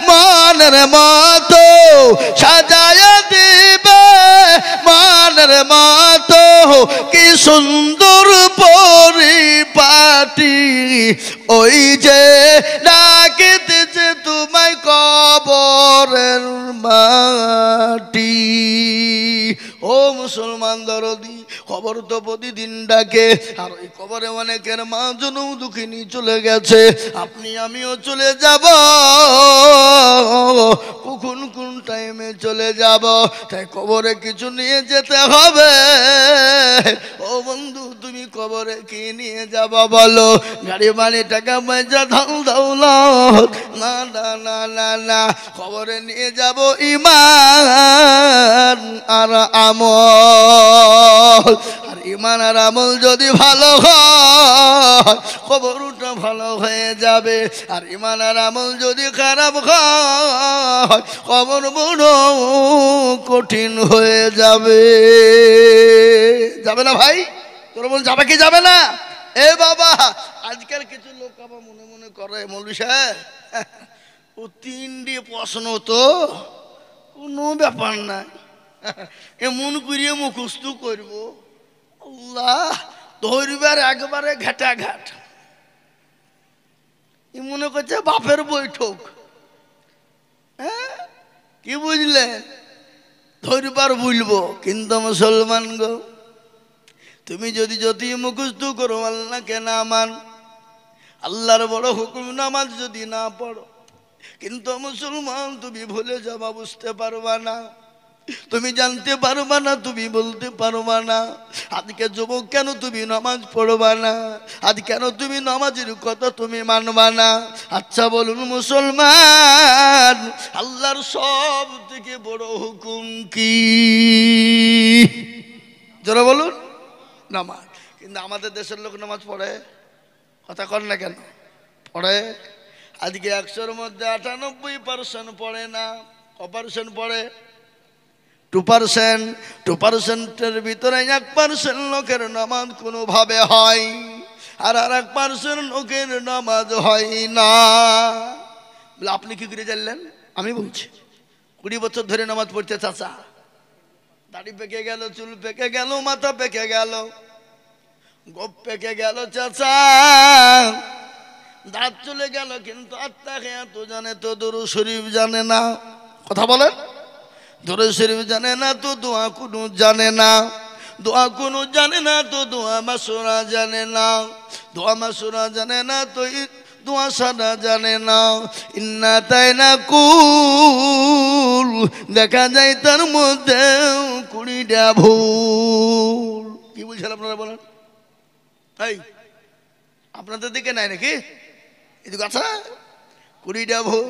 মনের মতো সাজায়া দিবে মনের মতো কি সুন্দর পরি পাটি ওই যে ডাকিতেছে তোমায় কবরের মাটি ও মুসলমান দরদি খবর তো প্রতিদিন ডাকে আর ওই খবরে অনেকের মা জন দুঃখিনী চলে গেছে আপনি আমিও চলে যাব কখন কোন টাইমে চলে যাব তাই কবরে কিছু নিয়ে যেতে হবে ও বন্ধু তুমি কবরে কি নিয়ে যাও বাবা বলো গাড়ি বাড়ি টাকা পয়সা ধাউ ধাউ না না না না না খবরে নিয়ে যাব ইমান আর আমল আর ইমান আর আমল যদি ভালো হয় খবরটা ভালো হয়ে যাবে আর ইমান আর আমল যদি খারাপ হয় খবর বড় কঠিন হয়ে যাবে যাবে না ভাই তোর বল যাবে কি যাবে না এ বাবা আজকাল কিছু লোক আবার মনে মনে করে মৌলী সাহেব ও তিনটি প্রশ্ন তো কোনো ব্যাপার নাই এমন করিয়ে মুখস্থ করব আল্লাহ ধরবার একবারে ঘাটাঘাট ই মনে করছে বাপের বৈঠক হ্যাঁ কি বুঝলে ধরবার বুঝবো কিন্তু মুসলমান গো তুমি যদি যদি মুখস্ত করো আল্লাহকে না মান আল্লাহর বড় হুকুম নামাজ যদি না পড়ো কিন্তু মুসলমান তুমি ভুলে যাবা বুঝতে পারবা না তুমি জানতে পারবা না তুমি বলতে পারবা না আজকে যুবক কেন তুমি নামাজ পড়বা না আজ কেন তুমি নামাজের কথা তুমি মানবা না আচ্ছা বলুন মুসলমান আল্লাহর সব থেকে বড় হুকুম কি যারা বলুন নামাজ কিন্তু আমাদের দেশের লোক নামাজ পড়ে কথা কর না কেন পড়ে আজকে একশোর মধ্যে আটানব্বই পার্সেন্ট পড়ে না ক পার্সেন্ট পড়ে টু পার্সেন্ট টু পার্সেন্টের ভিতরে এক পার্সেন্ট লোকের নামাজ কোনোভাবে হয় আর আর এক পার্সেন্ট লোকের নামাজ হয় না আপনি কি করে জানলেন আমি বলছি কুড়ি বছর ধরে নামাজ পড়তে চাচা দাড়ি পেকে গেল চুল পেকে গেল মাথা পেকে গেল গোপ পেকে গেল চাচা দাঁত চলে গেল কিন্তু আত্মা খেয়া তো জানে তো দরু শরীফ জানে না কথা বলেন দরু শরীফ জানে না তো দোয়া কোনো জানে না দোয়া কোনো জানে না তো দোয়া মাসুরা জানে না দোয়া মাসুরা জানে না তো দোয়া সারা জানে না ইন্না তাই না কুল দেখা যায় তার মধ্যে কুড়িটা ভুল কি বলছেন আপনারা বলেন এই আপনাদের দিকে নাই নাকি এদিকে কথা আচ্ছা, কুড়িটা ভুল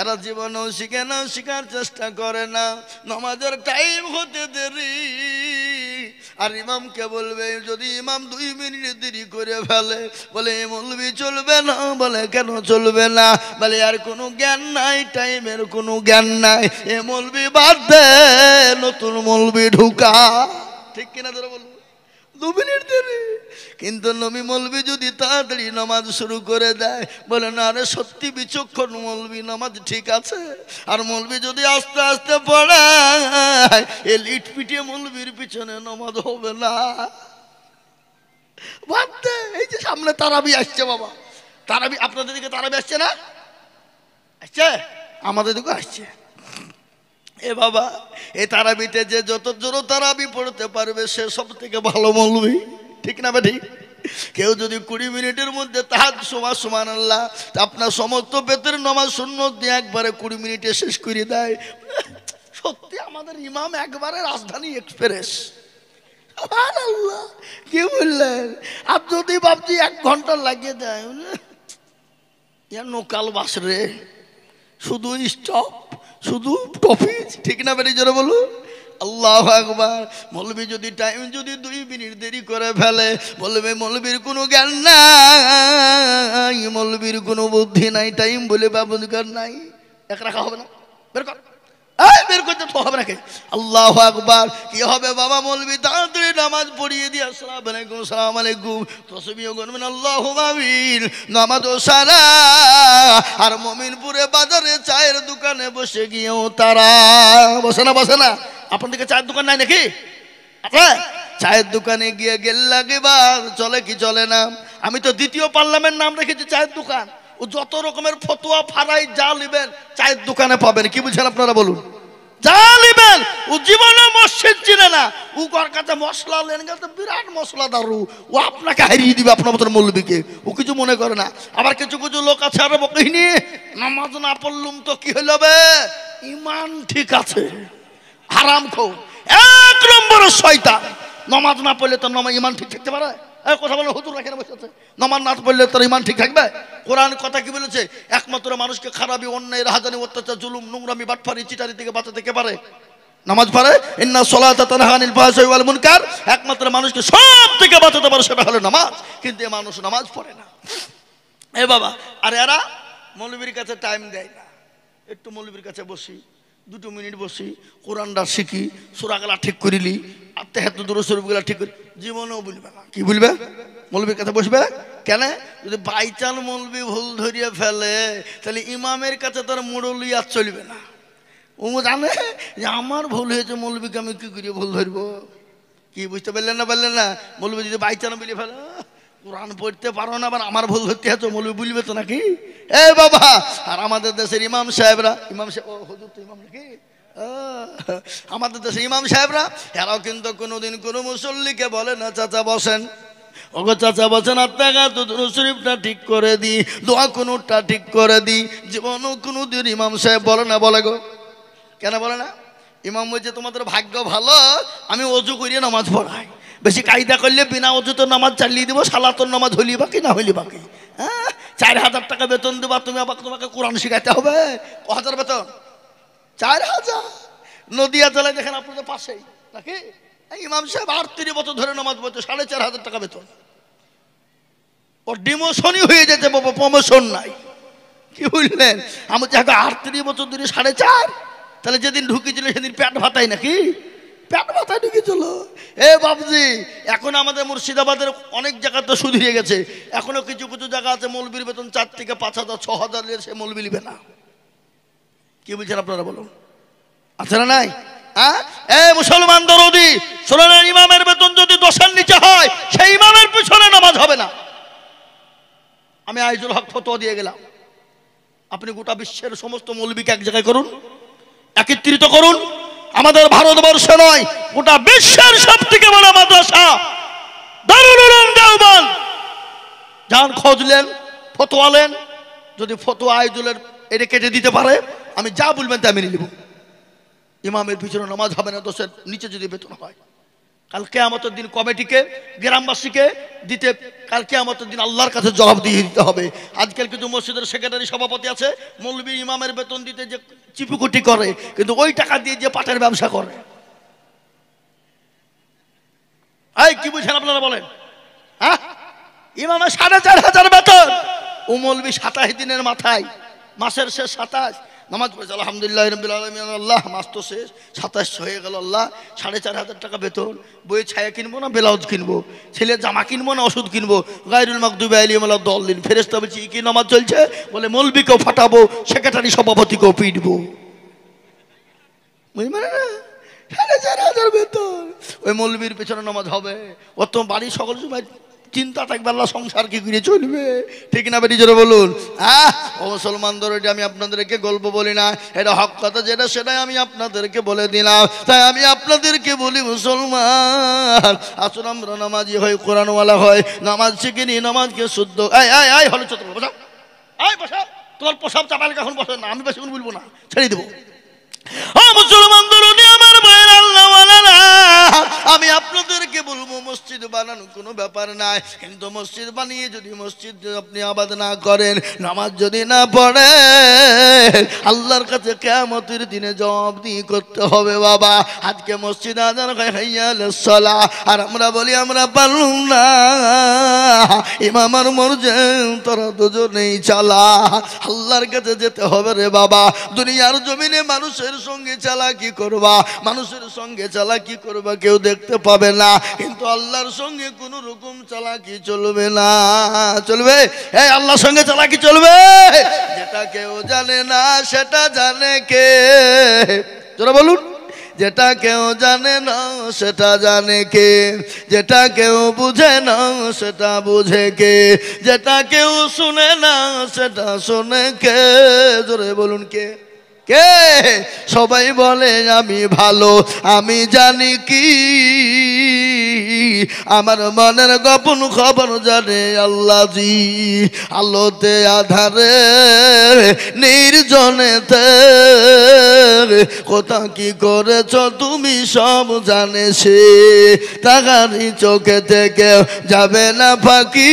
এরা জীবনও শিখে না শিখার চেষ্টা করে না নমাজের টাইম হতে দেরি আর ইমামকে বলবে যদি ইমাম দুই মিনিট দেরি করে ফেলে বলে মৌলবি চলবে না বলে কেন চলবে না বলে আর কোনো জ্ঞান নাই টাইমের কোনো জ্ঞান নাই এ মলবি বাদ দে নতুন মলবি ঢুকা ঠিক কিনা ধরে বলবো দু মিনিট দেরি কিন্তু নবী মলবি যদি তাড়াতাড়ি নামাজ শুরু করে দেয় বলে না আরে সত্যি বিচক্ষণ মলবি নামাজ ঠিক আছে আর মলবি যদি আস্তে আস্তে পড়ায় এ লিট পিটিয়ে মলবির পিছনে নামাজ হবে না ভাবতে এই যে সামনে তারাবি আসছে বাবা তারাবি আপনাদের দিকে তারাবি আসছে না আসছে আমাদের দিকে আসছে এ বাবা এ তারাবিতে যে যত জোর তারাবি পড়তে পারবে সে সব থেকে ভালো মলবি ঠিক না ঠিক কেউ যদি কুড়ি মিনিটের মধ্যে তাহার সোমা সমান আল্লাহ আপনার সমস্ত বেতের নমাজ শূন্য দিয়ে একবারে কুড়ি মিনিটে শেষ করে দেয় সত্যি আমাদের ইমাম একবারে রাজধানী এক্সপ্রেস আল্লাহ কি বললেন আর যদি ভাবছি এক ঘন্টা লাগিয়ে দেয় নোকাল বাস রে শুধু স্টপ শুধু কফি ঠিক না বেরিয়ে জোরে বলো আল্লাহ আকবার মলবি যদি টাইম যদি দুই মিনিট দেরি করে ফেলে বলবে মলবির কোনো জ্ঞান নাই মলবির কোনো বুদ্ধি নাই টাইম বলে বাবুদকার নাই এক রাখা হবে না বের কর তো হবে আল্লাহ হবে বাবা মলবি নামাজ পড়িয়ে তসবিও নামাজ ও আর মমিনপুরে বাজারে চায়ের দোকানে বসে গিয়েও তারা বসে না বসে না দিকে চায়ের দোকান নাই নাকি চায়ের দোকানে গিয়ে গেল্লা লাগে চলে কি চলে না আমি তো দ্বিতীয় পার্লামেন্ট নাম রেখেছি চায়ের দোকান ও যত রকমের ফতুয়া ফারাই যা নেবেন চায়ের দোকানে পাবেন কি বুঝেন আপনারা বলুন যা নেবেন ও জীবনে মসজিদ চিনে না উ কার কাছে মশলা লেন গেছে বিরাট মশলা দারু ও আপনাকে হারিয়ে দিবে আপনার মতন মৌলবীকে ও কিছু মনে করে না আবার কিছু কিছু লোক আছে আরে বকিনি নামাজ না পড়লুম তো কি হইল বে ইমান ঠিক আছে হারাম খো এক নম্বর শয়তান নমাজ না পড়লে তো নমাজ ইমান ঠিক থাকতে পারে কথা বলে হুজুর এখানে বসে আছে নামার নাচ বললে তার ইমান ঠিক থাকবে কোরআন কথা কি বলেছে একমাত্র মানুষকে খারাপই অন্যায় রাহাজানি অত্যাচার জুলুম নোংরামি বাটফারি চিটারি থেকে বাঁচাতে কে পারে নামাজ পড়ে ইন্না সলাতানিল ওয়াল মুনকার একমাত্র মানুষকে সব থেকে বাঁচাতে পারে সেটা হলো নামাজ কিন্তু এ মানুষ নামাজ পড়ে না এ বাবা আর এরা মৌলবীর কাছে টাইম দেয় না একটু মৌলবীর কাছে বসি দুটো মিনিট বসি কোরআনটা শিখি সোরাগুলা ঠিক করিলি আত্মে হেত দূর গেলা ঠিক করি জীবনেও বলবে না কি বলবে মৌলবীর কাছে বসবে কেন যদি বাইচান মৌলবি ভুল ধরিয়ে ফেলে তাহলে ইমামের কাছে তার আর চলবে না ও জানে যে আমার ভুল হয়েছে মৌলবীকে আমি কি করিয়ে ভুল ধরবো কি বুঝতে পারলেন না পারলেন না মৌলবী যদি বাইচান বলে ফেলে কোরআন পড়তে পারো না আবার আমার ভুল ধরতে হতো মৌলী বলবে তো নাকি এ বাবা আর আমাদের দেশের ইমাম সাহেবরা ইমাম সাহেব ও হজুর তো ইমাম নাকি আমাদের দেশের ইমাম সাহেবরা এরাও কিন্তু কোনোদিন কোনো মুসল্লিকে বলে না চাচা বসেন ওগো চাচা বসেন আপনাকে তো শরীফটা ঠিক করে দিই দোয়া কোনোটা ঠিক করে দিই জীবনও কোনো দিন ইমাম সাহেব বলে না বলে গো কেন বলে না ইমাম বলছে তোমাদের ভাগ্য ভালো আমি অজু করিয়ে নামাজ পড়াই বেশি কায়দা করলে বিনা অজুতো নামাজ চালিয়ে দেবো সালাতর নামাজ হলি বাকি না হলি বাকি হ্যাঁ চার হাজার টাকা বেতন দেবা তুমি আবার তোমাকে কোরআন শিখাইতে হবে ক হাজার বেতন চার হাজার নদিয়া জেলায় দেখেন আপনাদের পাশেই নাকি ইমাম সাহেব তিরিশ বছর ধরে নামাজ পড়তো সাড়ে চার হাজার টাকা বেতন ওর ডিমোশনই হয়ে যেতে বাবা প্রমোশন নাই কি বুঝলেন আমি যাকে আটত্রিশ বছর ধরে সাড়ে চার তাহলে যেদিন ঢুকেছিল সেদিন প্যাট ভাতাই নাকি পেট মাথায় ঢুকেছিল এ বাবজি এখন আমাদের মুর্শিদাবাদের অনেক জায়গা তো শুধরিয়ে গেছে এখনও কিছু কিছু জায়গা আছে মৌলবির বেতন চার থেকে পাঁচ হাজার ছ হাজার সে মৌলবি নিবে না কি বলছেন আপনারা বলুন আছে না নাই হ্যাঁ? এ মুসলমান দরদি সোলানের ইমামের বেতন যদি দশের নিচে হয় সেই ইমামের পিছনে নামাজ হবে না আমি আইজুল হক ফতোয়া দিয়ে গেলাম আপনি গোটা বিশ্বের সমস্ত মৌলবিকে এক জায়গায় করুন একত্রিত করুন আমাদের ভারতবর্ষ নয় গোটা বিশ্বের সব থেকে বড় মাদ্রাসা দারুল দেওবান যান খোঁজলেন ফতোয়ালেন যদি ফতোয়া আইজুলের এটা কেটে দিতে পারে আমি যা বলবেন তা মেনে নেব ইমামের পিছনে নামাজ হবে না দোষের নিচে যদি বেতন হয় কালকে আমাদের দিন কমিটিকে গ্রামবাসীকে দিতে কালকে আমাদের দিন আল্লাহর কাছে জবাব দিয়ে দিতে হবে আজকাল কিন্তু মসজিদের সেক্রেটারি সভাপতি আছে মৌলবী ইমামের বেতন দিতে যে চিপুকুটি করে কিন্তু ওই টাকা দিয়ে যে পাটের ব্যবসা করে এই কি বুঝেন আপনারা বলেন হ্যাঁ ইমামে সাড়ে চার হাজার বেতন উমলবি সাতাশ দিনের মাথায় মাসের শেষ সাতাশ নামাজ পড়েছে আলহামদুলিল্লাহ রবিল আল্লাহ মাস তো শেষ সাতাশ হয়ে গেল আল্লাহ সাড়ে চার হাজার টাকা বেতন বইয়ে ছায়া কিনবো না ব্লাউজ কিনবো ছেলে জামা কিনবো না ওষুধ কিনবো গায়রুল মাকদুবে আলী দল দিন ফেরেস্ত বলছি কি নামাজ চলছে বলে মলবিকেও ফাটাবো সেক্রেটারি সভাপতিকেও পিটবো বুঝবে মানে না সাড়ে চার হাজার বেতন ওই মৌলবির পেছনে নামাজ হবে অত বাড়ি সকল সময় চিন্তা থাকবে আল্লাহ সংসার কি করে চলবে ঠিক না বেটি জোরে বলুন আহ ও মুসলমানদের এটা আমি আপনাদেরকে গল্প বলি না এটা হক কথা যেটা সেটাই আমি আপনাদেরকে বলে দিলাম তাই আমি আপনাদেরকে বলি মুসলমান আসুন আমরা নামাজি হয় কোরআনওয়ালা হয় নামাজ শিখিনি নামাজকে শুদ্ধ আয় আয় আয় হলো চতুর্থ বসাও আয় বসাও তোমার পোশাব চাপালে কখন বসে না আমি বেশি বলবো না ছেড়ে দেবো আমি আপনাদেরকে বলবো মসজিদ বানানো কোনো ব্যাপার নাই কিন্তু মসজিদ বানিয়ে যদি মসজিদ আপনি আবাদ না করেন নামাজ যদি না পড়ে আল্লাহর কাছে দিনে জবাব দিয়ে করতে হবে বাবা আজকে মসজিদ আজান আর আমরা বলি আমরা পারলুম না ইমামার তোরা দুজনেই চালা আল্লাহর কাছে যেতে হবে রে বাবা দুনিয়ার জমিনে মানুষের মানুষের সঙ্গে চালাকি করবা মানুষের সঙ্গে চালাকি করবা কেউ দেখতে পাবে না কিন্তু আল্লাহর সঙ্গে কোন রকম চালাকি চলবে না চলবে হ্যাঁ আল্লাহর সঙ্গে চালাকি চলবে যেটা কেউ জানে না সেটা জানে কে তোরা বলুন যেটা কেউ জানে না সেটা জানে কে যেটা কেউ বুঝে না সেটা বুঝে কে যেটা কেউ শুনে না সেটা শুনে কে জোরে বলুন কে কে সবাই বলে আমি ভালো আমি জানি কি আমার মনের গোপন খবর জানে আল্লাহজি আলোতে আধারে নির্জনে কোথা কি করেছ তুমি সব জানে সে তাহারি চোখে থেকে যাবে না ফাঁকি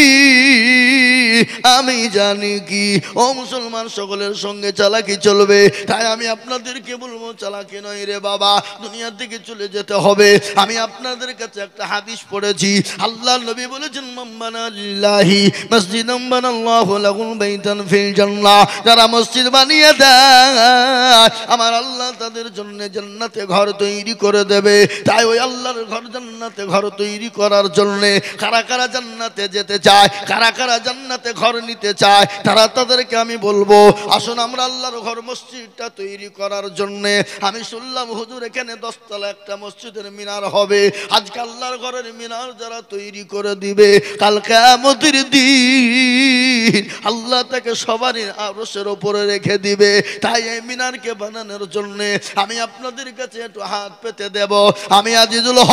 আমি জানি কি ও মুসলমান সকলের সঙ্গে চালাকি চলবে তাই আমি আপনাদেরকে বলবো চালাকি নয় রে বাবা দুনিয়ার দিকে চলে যেতে হবে আমি আপনাদের কাছে একটা হাদিস পড়েছি আল্লাহ নবী বলেছেন মাম্বানাল্লাহি মসজিদ আল্লাহু লাগুল বাইতান ফিল জান্নাহ যারা মসজিদ বানিয়ে দেয় আমার আল্লাহ তাদের জন্য জান্নাতে ঘর তৈরি করে দেবে তাই ওই আল্লাহর ঘর জান্নাতে ঘর তৈরি করার জন্য কারা কারা জান্নাতে যেতে চায় কারা কারা জান্নাতে ঘর নিতে চায় তারা তাদেরকে আমি বলবো আসুন আমরা আল্লাহর ঘর মসজিদটা তৈরি করার জন্য আমি শুনলাম হুজুর এখানে দশতলা একটা মসজিদের মিনার হবে আজকে আল্লাহর ঘরের মিনার যারা তৈরি করে দিবে কালকে আমতির দিন আল্লাহ তাকে সবারই আরসের ওপরে রেখে দিবে তাই এই মিনারকে বানানোর জন্য আমি আপনাদের কাছে একটু হাত পেতে দেব আমি আজিজুল হ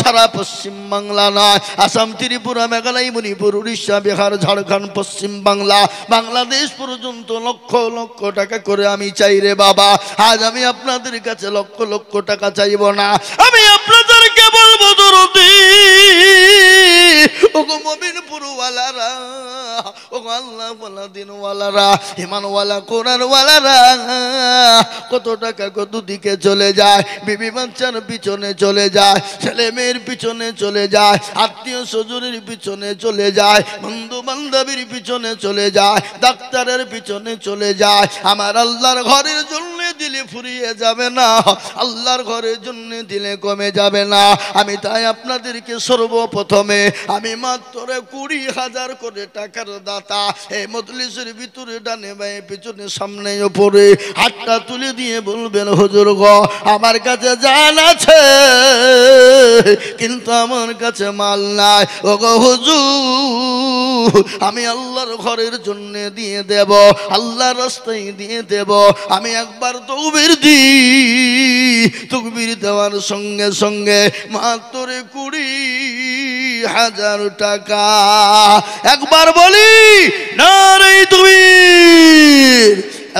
সারা পশ্চিম বাংলা নয় আসাম ত্রিপুরা মেঘালয় মণিপুর উড়িষ্যা বিহার ঝাড়খণ্ড বাংলা বাংলাদেশ পর্যন্ত লক্ষ লক্ষ লক্ষ টাকা করে আমি চাই রে বাবা আজ আমি আপনাদের কাছে লক্ষ লক্ষ টাকা চাইব না আমি আপনাদের কাদেরকে বলবো দরদি ওগো মমিন পুরুওয়ালারা ওগো আল্লাহ ওয়ালা দিনওয়ালারা ইমানওয়ালা কোরআনওয়ালারা কত টাকা কত দিকে চলে যায় বিবি বাচ্চার পিছনে চলে যায় ছেলে মেয়ের পিছনে চলে যায় আত্মীয় স্বজনের পিছনে চলে যায় বন্ধু বান্ধবীর পিছনে চলে যায় ডাক্তারের পিছনে চলে যায় আমার আল্লাহর ঘরের জন্য দিলে ফুরিয়ে যাবে না আল্লাহর ঘরের জন্য দিলে কমে যাবে না আমি তাই আপনাদেরকে সর্বপ্রথমে আমি মাত্র কুড়ি হাজার করে টাকার দাতা এই মজলিসের ভিতরে ডানে বাই পিছনে সামনে ওপরে হাতটা তুলে দিয়ে বলবেন হজুর গ আমার কাছে জান আছে কিন্তু আমার কাছে মাল নাই ও গো হুজুর আমি আল্লাহর ঘরের জন্য দিয়ে দেব আল্লাহর রাস্তায় দিয়ে দেব আমি একবার তৌবির দি তুকবির দেওয়ার সঙ্গে সঙ্গে মাত্র কুড়ি হাজার টাকা একবার বলি না রে তুমি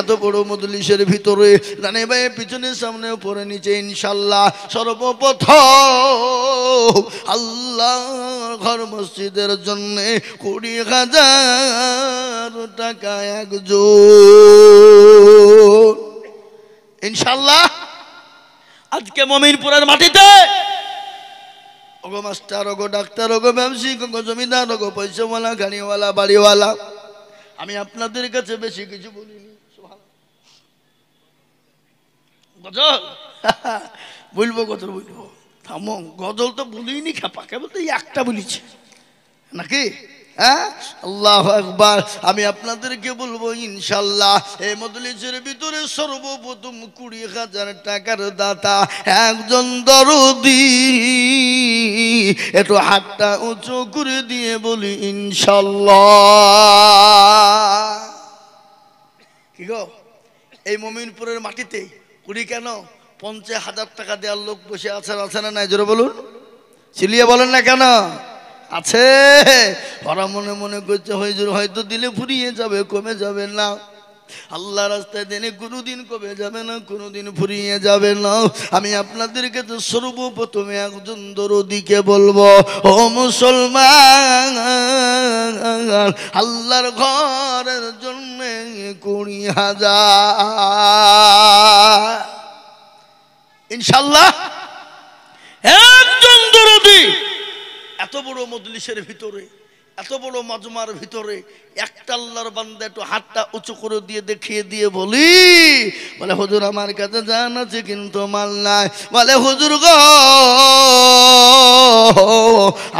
এত বড় মদলিশের ভিতরে রানে ভাই পিছনে সামনে পরে নিচে ইনশাল্লাহ সর্বপ্রথম আল্লাহ ঘর মসজিদের জন্য কুড়ি হাজার টাকা একজন ইনশাল্লাহ আজকে মমিনপুরের মাটিতে ওগো মাস্টার ওগো ডাক্তার ওগো ব্যবসায়িক ওগো জমিদার ওগো পয়সাওয়ালা গাড়িওয়ালা বাড়িওয়ালা আমি আপনাদের কাছে বেশি কিছু বলিনি গজল বলবো গজল বলবো থামো গজল তো বলিনি খেপা কেবল তো একটা বলিছে নাকি হ্যাঁ আমি আপনাদেরকে বলবো ইনশাল্লাহ এই মজলিসের ভিতরে সর্বপ্রথম কুড়ি হাজার টাকার দাতা একজন দরদি একটু হাতটা উঁচু করে দিয়ে বলি ইনশাল্লাহ গো এই মমিনপুরের মাটিতে কুড়ি কেন পঞ্চাশ হাজার টাকা দেওয়ার লোক বসে আছে আছে না নাই জোরে বলুন চিলিয়ে বলেন না কেন আছে ওরা মনে মনে করছে হয়তো হয়তো দিলে ফুরিয়ে যাবে কমে যাবে না আল্লাহ রাস্তায় দিনে কোনোদিন কবে যাবে না কোনোদিন ফুরিয়ে যাবে না আমি আপনাদেরকে তো সর্বপ্রথমে একজন দরদিকে বলবো ও মুসলমান আল্লাহর ঘরের জন্য কুড়ি হাজার ইনশাল্লাহ একজন দরদি এত বড় মজলিসের ভিতরে এত বড় মাজমার ভিতরে একটা আল্লাহর বান্দা একটু হাতটা উঁচু করে দিয়ে দেখিয়ে দিয়ে বলি বলে হুজুর আমার কাছে জান আছে কিন্তু মাল নাই বলে হুজুর গ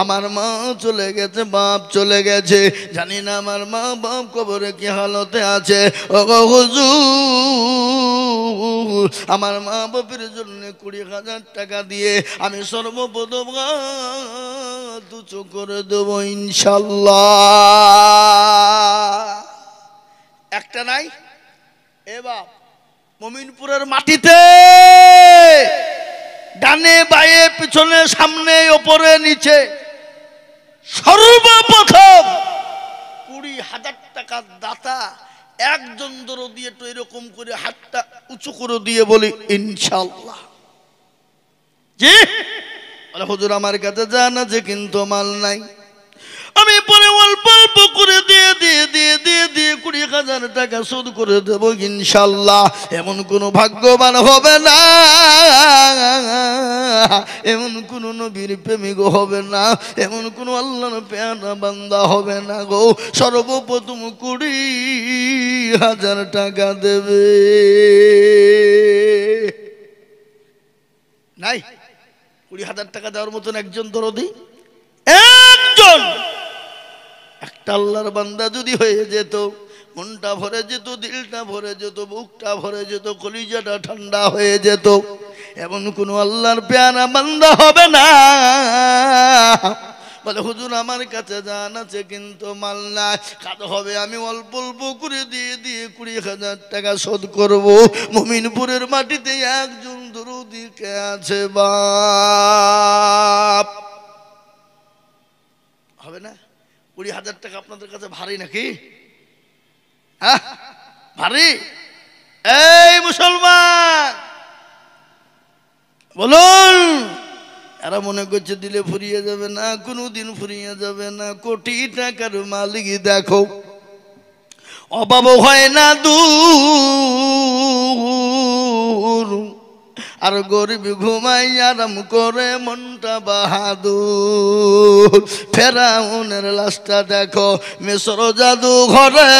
আমার মা চলে গেছে বাপ চলে গেছে জানি না আমার মা বাপ কবরে কি হালতে আছে ও হুজুর আমার মা বাপের জন্য কুড়ি হাজার টাকা দিয়ে আমি সর্বপ্রথম দু করে দেবো ইনশাল একটা নাই এবার মমিনপুরের মাটিতে ডানে বায়ে পিছনে সামনে ওপরে নিচে সর্বপ্রথম কুড়ি হাজার টাকার দাতা একজন দর দিয়ে তো এরকম করে হাতটা উঁচু করে দিয়ে বলি ইনশাল্লাহ জি হুজুর আমার কাছে জান যে কিন্তু মাল নাই আমি পরে অল্প অল্প করে দিয়ে দিয়ে দিয়ে দিয়ে দিয়ে কুড়ি হাজার টাকা শোধ করে দেবো ইনশাল্লাহ এমন কোনো ভাগ্যবান হবে না এমন কোনো নবীর প্রেমিক হবে না এমন কোনো আল্লাহর পেয়ানা বান্দা হবে না গো সর্বপ্রথম কুড়ি হাজার টাকা দেবে নাই কুড়ি হাজার টাকা দেওয়ার মতন একজন দরদি একজন টাল্লার বান্দা যদি হয়ে যেত মনটা ভরে যেত দিলটা ভরে যেত বুকটা ভরে যেত কলিজাটা ঠান্ডা হয়ে যেত এমন কোনো আল্লাহর পেয়ারা বান্দা হবে না বলে হুজুর আমার কাছে জান আছে কিন্তু মাল নাই কাদ হবে আমি অল্প অল্প করে দিয়ে দিয়ে কুড়ি হাজার টাকা শোধ করব মমিনপুরের মাটিতে একজন দুরুদিকে আছে বাপ হবে না কুড়ি হাজার টাকা আপনাদের কাছে ভারী নাকি হ্যাঁ? ভারী এই মুসলমান বলুন এরা মনে করছে দিলে ফুরিয়ে যাবে না কোনো দিন ফুরিয়ে যাবে না কোটি টাকার মালিক দেখো অভাব হয় না দূর আর গরিব ঘুমাই করে মনটা বাহাদুর ফেরাউনের লাস্টা দেখো মেসর জাদু ঘরে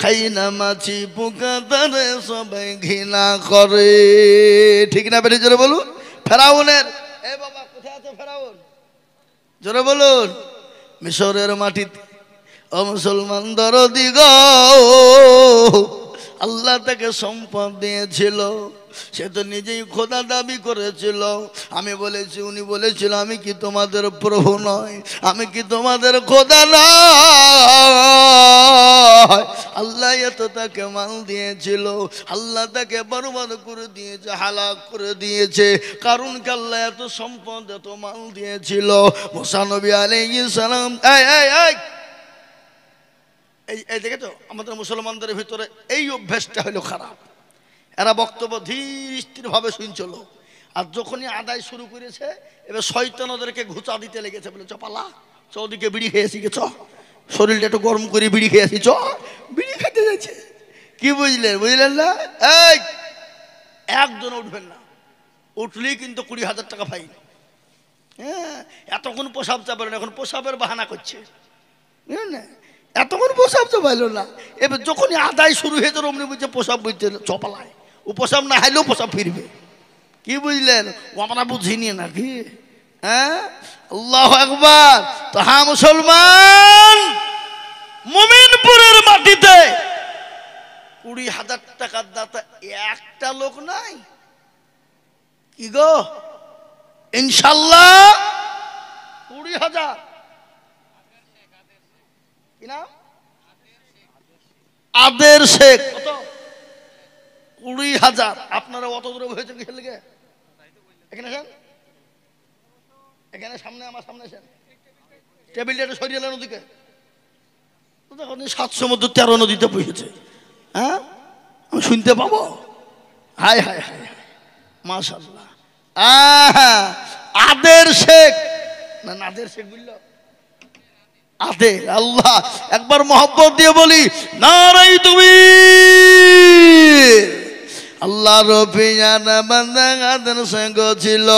খাই না মাছি পোকা তারে সবাই ঘৃণা করে ঠিক না পেরে জোরে বলুন ফেরাউনের এ বাবা কোথায় আছে ফেরাউন জোরে বলুন মিশরের মাটিতে ও মুসলমান দরদি আল্লাহ তাকে সম্পদ দিয়েছিল সে তো নিজেই খোদা দাবি করেছিল আমি বলেছি উনি বলেছিল আমি কি তোমাদের প্রভু নয় আমি কি তোমাদের খোদা নয় আল্লাহ এত তাকে মাল দিয়েছিল আল্লাহ তাকে বরবাদ করে দিয়েছে হালাক করে দিয়েছে কারণ কি আল্লাহ এত সম্পদ এত মাল দিয়েছিল মোসানবী আলী সালাম আয় এই এই দেখে তো আমাদের মুসলমানদের ভিতরে এই অভ্যেসটা হলো খারাপ এরা বক্তব্য ধীর স্থিরভাবে শুনছিল আর যখনই আদায় শুরু করেছে এবার শৈতান ওদেরকে ঘুচা দিতে লেগেছে বলে চপালা চ ওদিকে বিড়ি খেয়েছি চ শরীরটা একটু গরম করে বিড়ি খেয়েছি চ বিড়ি খেতে যাচ্ছে কি বুঝলেন বুঝলেন না এই একজন উঠবেন না উঠলেই কিন্তু কুড়ি হাজার টাকা ফাইন হ্যাঁ এতক্ষণ পোশাব চাপেন এখন পোশাবের বাহানা করছে বুঝলেন না এতক্ষণ প্রসাব তো পাইলো না এবার যখনই আদায় শুরু হয়েছে অমনি বলছে প্রসাব বুঝতে চপালায় ও প্রসাব না হাইলেও প্রসাব ফিরবে কি বুঝলেন ও আমরা বুঝিনি নাকি হ্যাঁ আল্লাহ একবার তো হ্যাঁ মুসলমান মোমিনপুরের মাটিতে কুড়ি হাজার টাকার দাতা একটা লোক নাই কি গো ইনশাল্লাহ কুড়ি হাজার আদের শেখ কত কুড়ি হাজার আপনারা অত দূরে হয়েছেন কিসের এখানে আসেন এখানে সামনে আমার সামনে আসেন টেবিল একটু সরিয়ে এলেন ওদিকে তখন সাতশো মধ্যে তেরো নদীতে বসেছে হ্যাঁ আমি শুনতে পাবো হায় হায় হায় মাশাল্লাহ আদের শেখ না আদের শেখ বুঝলো আদে আল্লাহ একবার মহব্বত দিয়ে বলি নারাই তুমি আল্লাহ রফিয়ান বান্দা গাদের সঙ্গ ছিল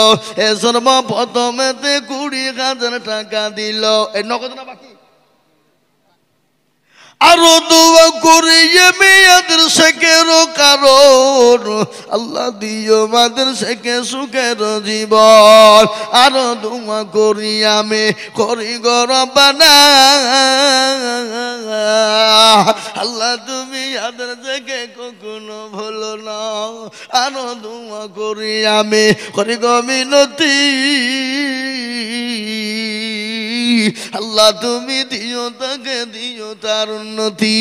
এ সর্বপ্রথমেতে কুড়ি হাজার টাকা দিল এ নগদ না বাকি আরো দোয়া করে মেয়াদের শেখের কারণ আল্লাহ দিও মাদের শেখে সুখের জীবন আরো দোয়া করি আমি করি আল্লাহ তুমি আদের থেকে কখনো ভুল না আরো দোয়া করি আমি করি গমিনতি আল্লাহ তুমি দিও তাকে দিও তার জান্নাতি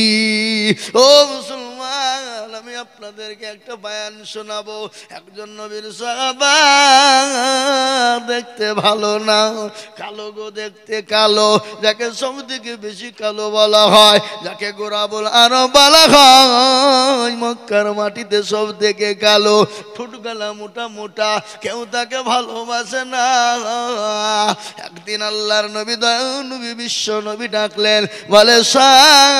ও মুসলমান আমি আপনাদেরকে একটা বায়ান শোনাবো একজন নবীর সাহাবা দেখতে ভালো না কালো গো দেখতে কালো যাকে সব থেকে বেশি কালো বলা হয় যাকে গোড়া বল আর বলা হয় মক্কার মাটিতে সব থেকে কালো ঠুটগালা মোটা মোটা কেউ তাকে ভালোবাসে না একদিন আল্লাহর নবী দয়া নবী বিশ্ব নবী ডাকলেন বলে সাহ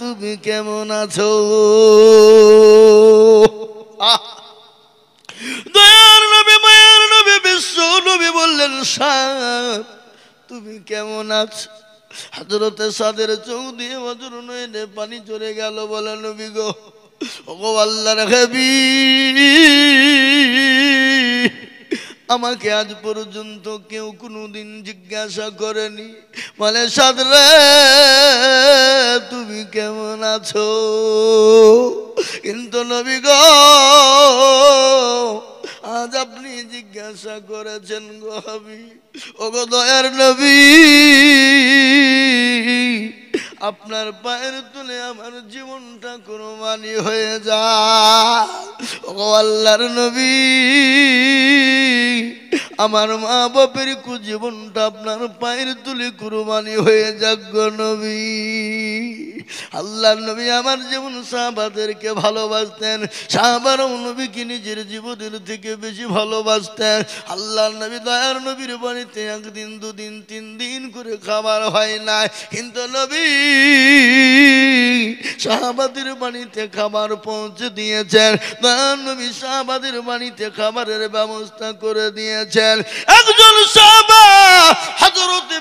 তুমি কেমন আছো দয়ার নবী মায়ার নবী বিশ্ব নবী বললেন সাপ তুমি কেমন আছো হাজরতে সাদের চৌ দিয়ে বজর নইলে পানি চড়ে গেল বলে নবী গো ও আল্লাহর হাবি আমাকে আজ পর্যন্ত কেউ কোনোদিন জিজ্ঞাসা করেনি বলে সাদরে তুমি কেমন আছো কিন্তু নবী গ আজ আপনি জিজ্ঞাসা করেছেন গো হাবিব ওগো দয়ার নবী আপনার পায়ের তুলে আমার জীবনটা কোরবানি হয়ে যা আল্লাহর নবী আমার মা বাপের কু জীবনটা আপনার পায়ের তুলে কুরবানি হয়ে যাক নবী আল্লাহর নবী আমার যেমন সাহাবাদেরকে ভালোবাসতেন সাহবার নবীকে নিজের জীবনের থেকে বেশি ভালোবাসতেন আল্লাহর নবী দয়ার নবীর বাণী বাড়িতে একদিন দুদিন তিন দিন করে খাবার হয় না কিন্তু নবী শাহবাদের বাড়িতে খাবার পৌঁছে দিয়েছেন নবী শাহাবাদের বাড়িতে খাবারের ব্যবস্থা করে দিয়েছেন একজন সাহাবা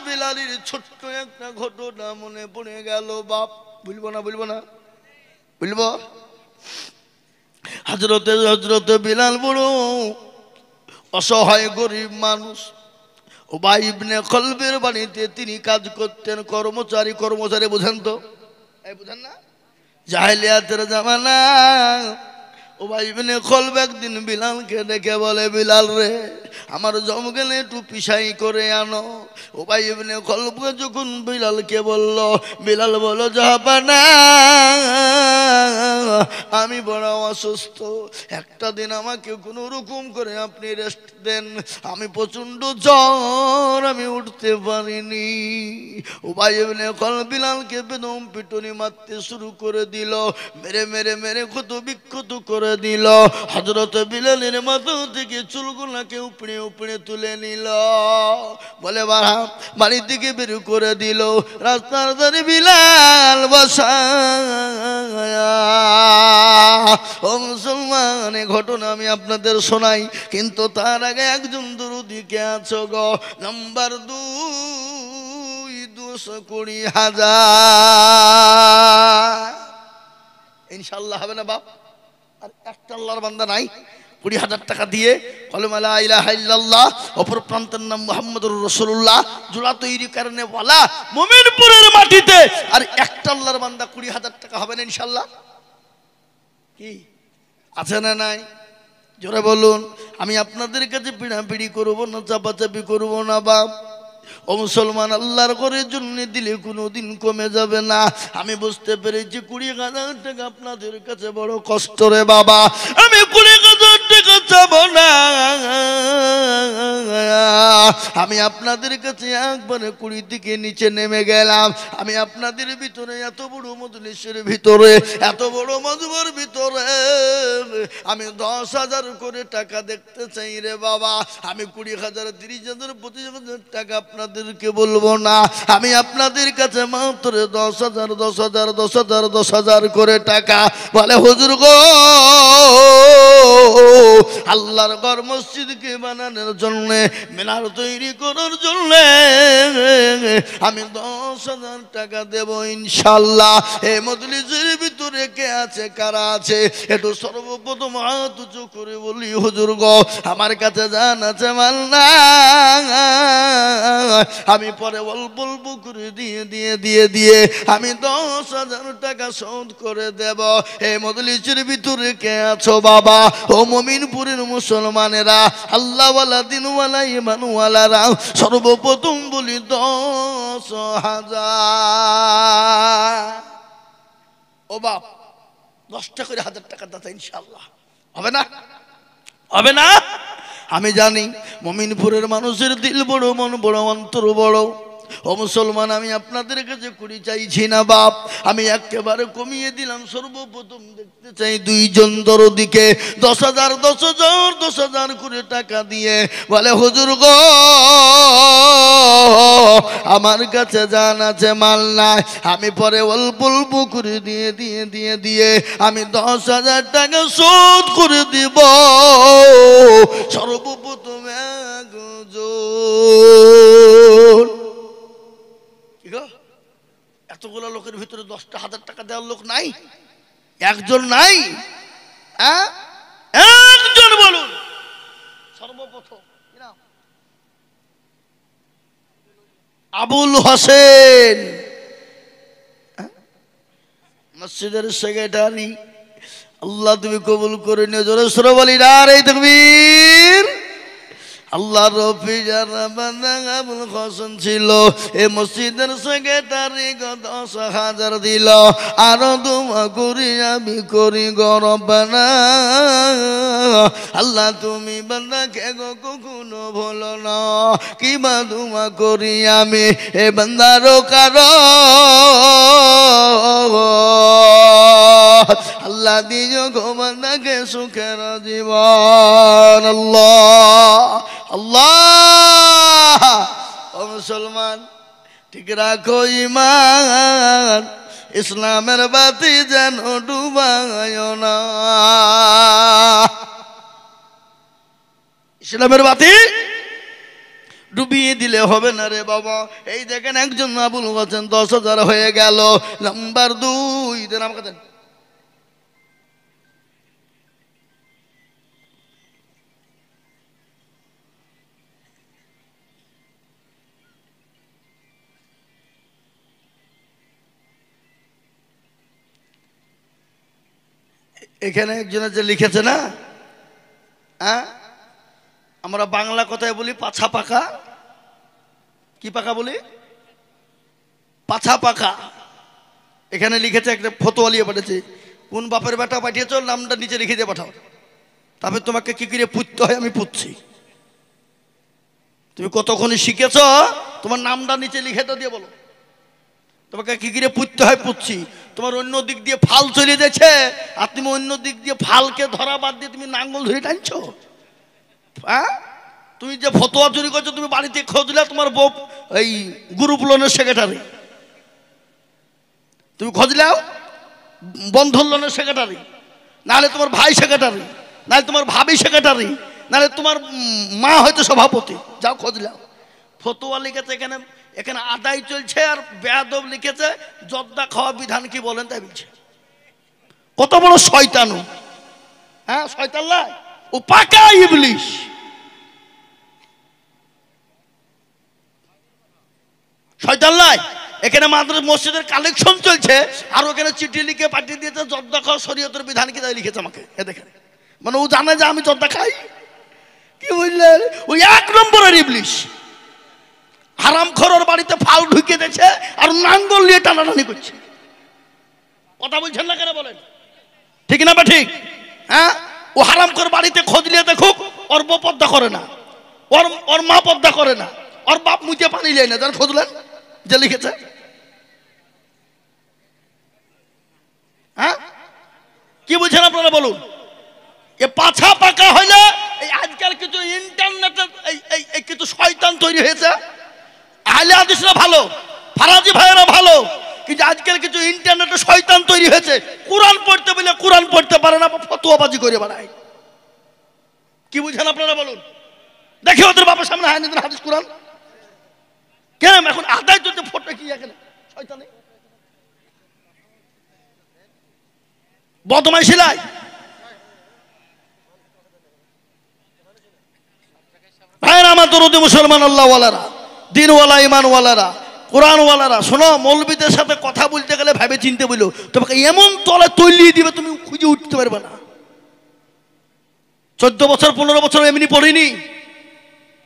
বিলালির ছোট্ট একটা ঘটনা মনে পড়ে গেল বাপ ভুলবো না ভুলবো না বুঝবো হজরতে হজরতে বিলাল বড় অসহায় গরিব মানুষ ওবাই ইবনে কলবের বাড়িতে তিনি কাজ করতেন কর্মচারী কর্মচারী বোঝেন তো বুঝেন না জাহেলিয়াতের জামানা ভাই ইবনে খলব একদিন বিলালকে ডেকে বলে বিলাল রে আমার গেলে একটু পিসাই করে আনো ভাই ইবনে খলবকে যখন বিলালকে বলল বিলাল বলো যাবানা আমি বড় অসুস্থ একটা দিন আমাকে কোনো রকম করে আপনি রেস্ট দেন আমি প্রচণ্ড জ্বর আমি উঠতে পারিনি ভাই ইবনে খল বিলালকে বেদম পিটুনি মারতে শুরু করে দিল মেরে মেরে মেরে ক্ষত বিক্ষত করে করে দিল হজরত বিলালের মাথা থেকে চুলগুলাকে উপড়ে উপড়ে তুলে নিল বলে বাড়া বাড়ির দিকে বের করে দিল রাস্তার ধারে বিলাল বসা ও মুসলমান ঘটনা আমি আপনাদের শোনাই কিন্তু তার আগে একজন দুরুদিকে আছো গো নাম্বার দু দুশো কুড়ি হাজার ইনশাল্লাহ হবে না বাপ আর একটা আল্লাহর বান্দা নাই কুড়ি হাজার টাকা দিয়ে কলমালা অপর প্রান্তের নাম মোহাম্মদুর রসুল্লাহ জোড়া তৈরি কারণে বলা মোমিনপুরের মাটিতে আর একটা আল্লাহর বান্দা কুড়ি হাজার টাকা হবে না ইনশাল্লাহ কি আছে না নাই জোরে বলুন আমি আপনাদের কাছে পিড়াপিড়ি করবো না চাপাচাপি করবো না বা ও মুসলমান আল্লাহর ঘরের জন্য দিলে কোনো দিন কমে যাবে না আমি বুঝতে পেরেছি কুড়ি হাজার টাকা আপনাদের কাছে বড় কষ্ট রে বাবা আমি কুড়ি হাজার আমি আপনাদের কাছে একবারে কুড়ি দিকে নিচে নেমে গেলাম আমি আপনাদের ভিতরে এত বড় মজলিসের ভিতরে এত বড় মজবুর ভিতরে আমি দশ হাজার করে টাকা দেখতে চাই রে বাবা আমি কুড়ি হাজার তিরিশ হাজার পঁচিশ হাজার টাকা আপনাদেরকে বলবো না আমি আপনাদের কাছে মাত্র দশ হাজার দশ হাজার দশ হাজার দশ হাজার করে টাকা বলে হুজুর গো আল্লাহর ঘর মসজিদকে বানানোর জন্য মিনার তৈরি করার জন্য আমি দশ হাজার টাকা দেব ইনশাল্লাহ এই মজলিসের ভিতরে কে আছে কারা আছে একটু সর্বপ্রথম হাত করে বলি হুজুর গ আমার কাছে জান আছে মাল্লা আমি পরে অল্প অল্প করে দিয়ে দিয়ে দিয়ে দিয়ে আমি দশ হাজার টাকা শোধ করে দেব এই মজলিসের ভিতরে কে আছো বাবা ও মমিনপুরের মুসলমানেরা আল্লাহওয়ালা দিনওয়ালা ইমানওয়ালারা সর্বপ্রথম বলি দশ হাজার ও বাপ দশটা করে হাজার টাকা দাতা ইনশাল্লাহ হবে না হবে না আমি জানি মমিনপুরের মানুষের দিল বড় মন বড় অন্তর বড় ও মুসলমান আমি আপনাদের কাছে করি চাইছি না বাপ আমি একেবারে কমিয়ে দিলাম সর্বপ্রথম দেখতে চাই দুইজন দিকে দশ হাজার দশ হাজার দশ হাজার করে টাকা দিয়ে বলে হুজুর গ আমার কাছে জান আছে মাল নাই আমি পরে অল্প অল্প করে দিয়ে দিয়ে দিয়ে দিয়ে আমি দশ হাজার টাকা শোধ করে দিব সর্বপ্রথম একজন এতগুলো লোকের ভিতরে দশটা হাজার টাকা দেওয়ার লোক নাই একজন নাই হ্যাঁ? একজন বলুন সর্বপ্রথম আবুল হোসেন হ্যাঁ? মসজিদের সেক্রেটারি আল্লাহ তুমি কবুল করে নিয়ে জোরে সরবালি না রে তুমি আল্লাহ রফি আবুল হোসেন ছিল এ মসজিদের সঙ্গে তারি দশ হাজার দিল আরো তোমা করি আমি করি গরব আল্লাহ তুমি কে গো কখনো ভোলো না কিবা তোমা করি আমি এ বান্দারও কারো আল্লাহ দিজ গোমান্দাকে সুখের জীবন আল্লাহ আল্লাহ ও মুসলমান ঠিক রাখো ইমান ইসলামের বাতি যেন ডুবায় না ইসলামের বাতি ডুবিয়ে দিলে হবে না রে বাবা এই দেখেন একজন আবুল হোসেন দশ হাজার হয়ে গেল নাম্বার দুই নাম কথা এখানে একজনে যে লিখেছে না হ্যাঁ আমরা বাংলা কথায় বলি পাছা পাকা কি পাকা বলি পাছা পাকা এখানে লিখেছে একটা ফতোয়ালিয়ে পাঠিয়েছে কোন বাপের বেটা পাঠিয়েছ নামটা নিচে লিখে দিয়ে পাঠাও তারপরে তোমাকে কি করে পুততে হয় আমি পুতছি তুমি কতক্ষণ শিখেছ তোমার নামটা নিচে লিখে তো দিয়ে বলো তোমাকে কি করে পুঁততে হয় পুঁতছি তোমার অন্য দিক দিয়ে ফাল চলে যাচ্ছে আর তুমি অন্য দিক দিয়ে ফালকে ধরা বাদ দিয়ে তুমি নাঙ্গল ধরে টানছো হ্যাঁ তুমি যে ফতোয়া চুরি করছো তুমি বাড়িতে খোঁজলে তোমার বউ এই গ্রুপ লোনের সেক্রেটারি তুমি খোঁজলেও বন্ধন লোনের সেক্রেটারি নাহলে তোমার ভাই সেক্রেটারি নাহলে তোমার ভাবি সেক্রেটারি নাহলে তোমার মা হয়তো সভাপতি যাও খোঁজলেও ফতোয়া লিখেছে এখানে এখানে আদায় চলছে আর বেয়াদব লিখেছে জর্দা খাওয়া বিধান কি বলেন তাই বলছে কত বড় শয়তানু হ্যাঁ শয়তাল্লা ও পাকা ইবলিশ শয়তাল্লাই এখানে মাদ্রাস মসজিদের কালেকশন চলছে আর ওখানে চিঠি লিখে পাঠিয়ে দিয়েছে জর্দা খাওয়া শরীয়তের বিধান কি তাই লিখেছে আমাকে এ দেখেন মানে ও জানে যে আমি জর্দা খাই কি বুঝলেন ওই এক নম্বরের ইবলিশ হারাম খরর বাড়িতে ফাল ঢুকিয়ে দিয়েছে আর নাঙ্গল নিয়ে টানাটানি করছে কথা বলছেন না কেন বলেন ঠিক না বা ঠিক হ্যাঁ ও হারাম খর বাড়িতে খোঁজ নিয়ে দেখুক ওর বউ পদ্মা করে না ওর ওর মা পদ্মা করে না ওর বাপ মুছে পানি যায় না যার খোঁজলেন যে লিখেছে হ্যাঁ কি বুঝছেন আপনারা বলুন এ পাছা পাকা হইলে এই আজকাল কিছু ইন্টারনেটের এই কিছু শয়তান তৈরি হয়েছে আহলে হাদিসরা ভালো ফারাজি ভাইয়েরা ভালো কিন্তু আজকের কিছু ইন্টারনেটে শয়তান তৈরি হয়েছে কোরআন পড়তে বলে কোরআন পড়তে পারে না ফতুয়াবাজি করে বেড়ায় কি বুঝেন আপনারা বলুন দেখি ওদের বাবার সামনে হয় না হাদিস কোরআন কেন এখন আদায় চলছে ফটো কি এখানে শয়তানে বদমাই সেলাই ভাইয়ের আমার তরুণ মুসলমান আল্লাহ ওয়ালারা দিনওয়ালা ইমানওয়ালারা কোরআনওয়ালারা শোনো মৌলবীদের সাথে কথা বলতে গেলে ভাবে চিনতে বলো তোমাকে এমন তলে তৈলিয়ে দিবে তুমি খুঁজে উঠতে পারবে না চোদ্দ বছর পনেরো বছর এমনি পড়িনি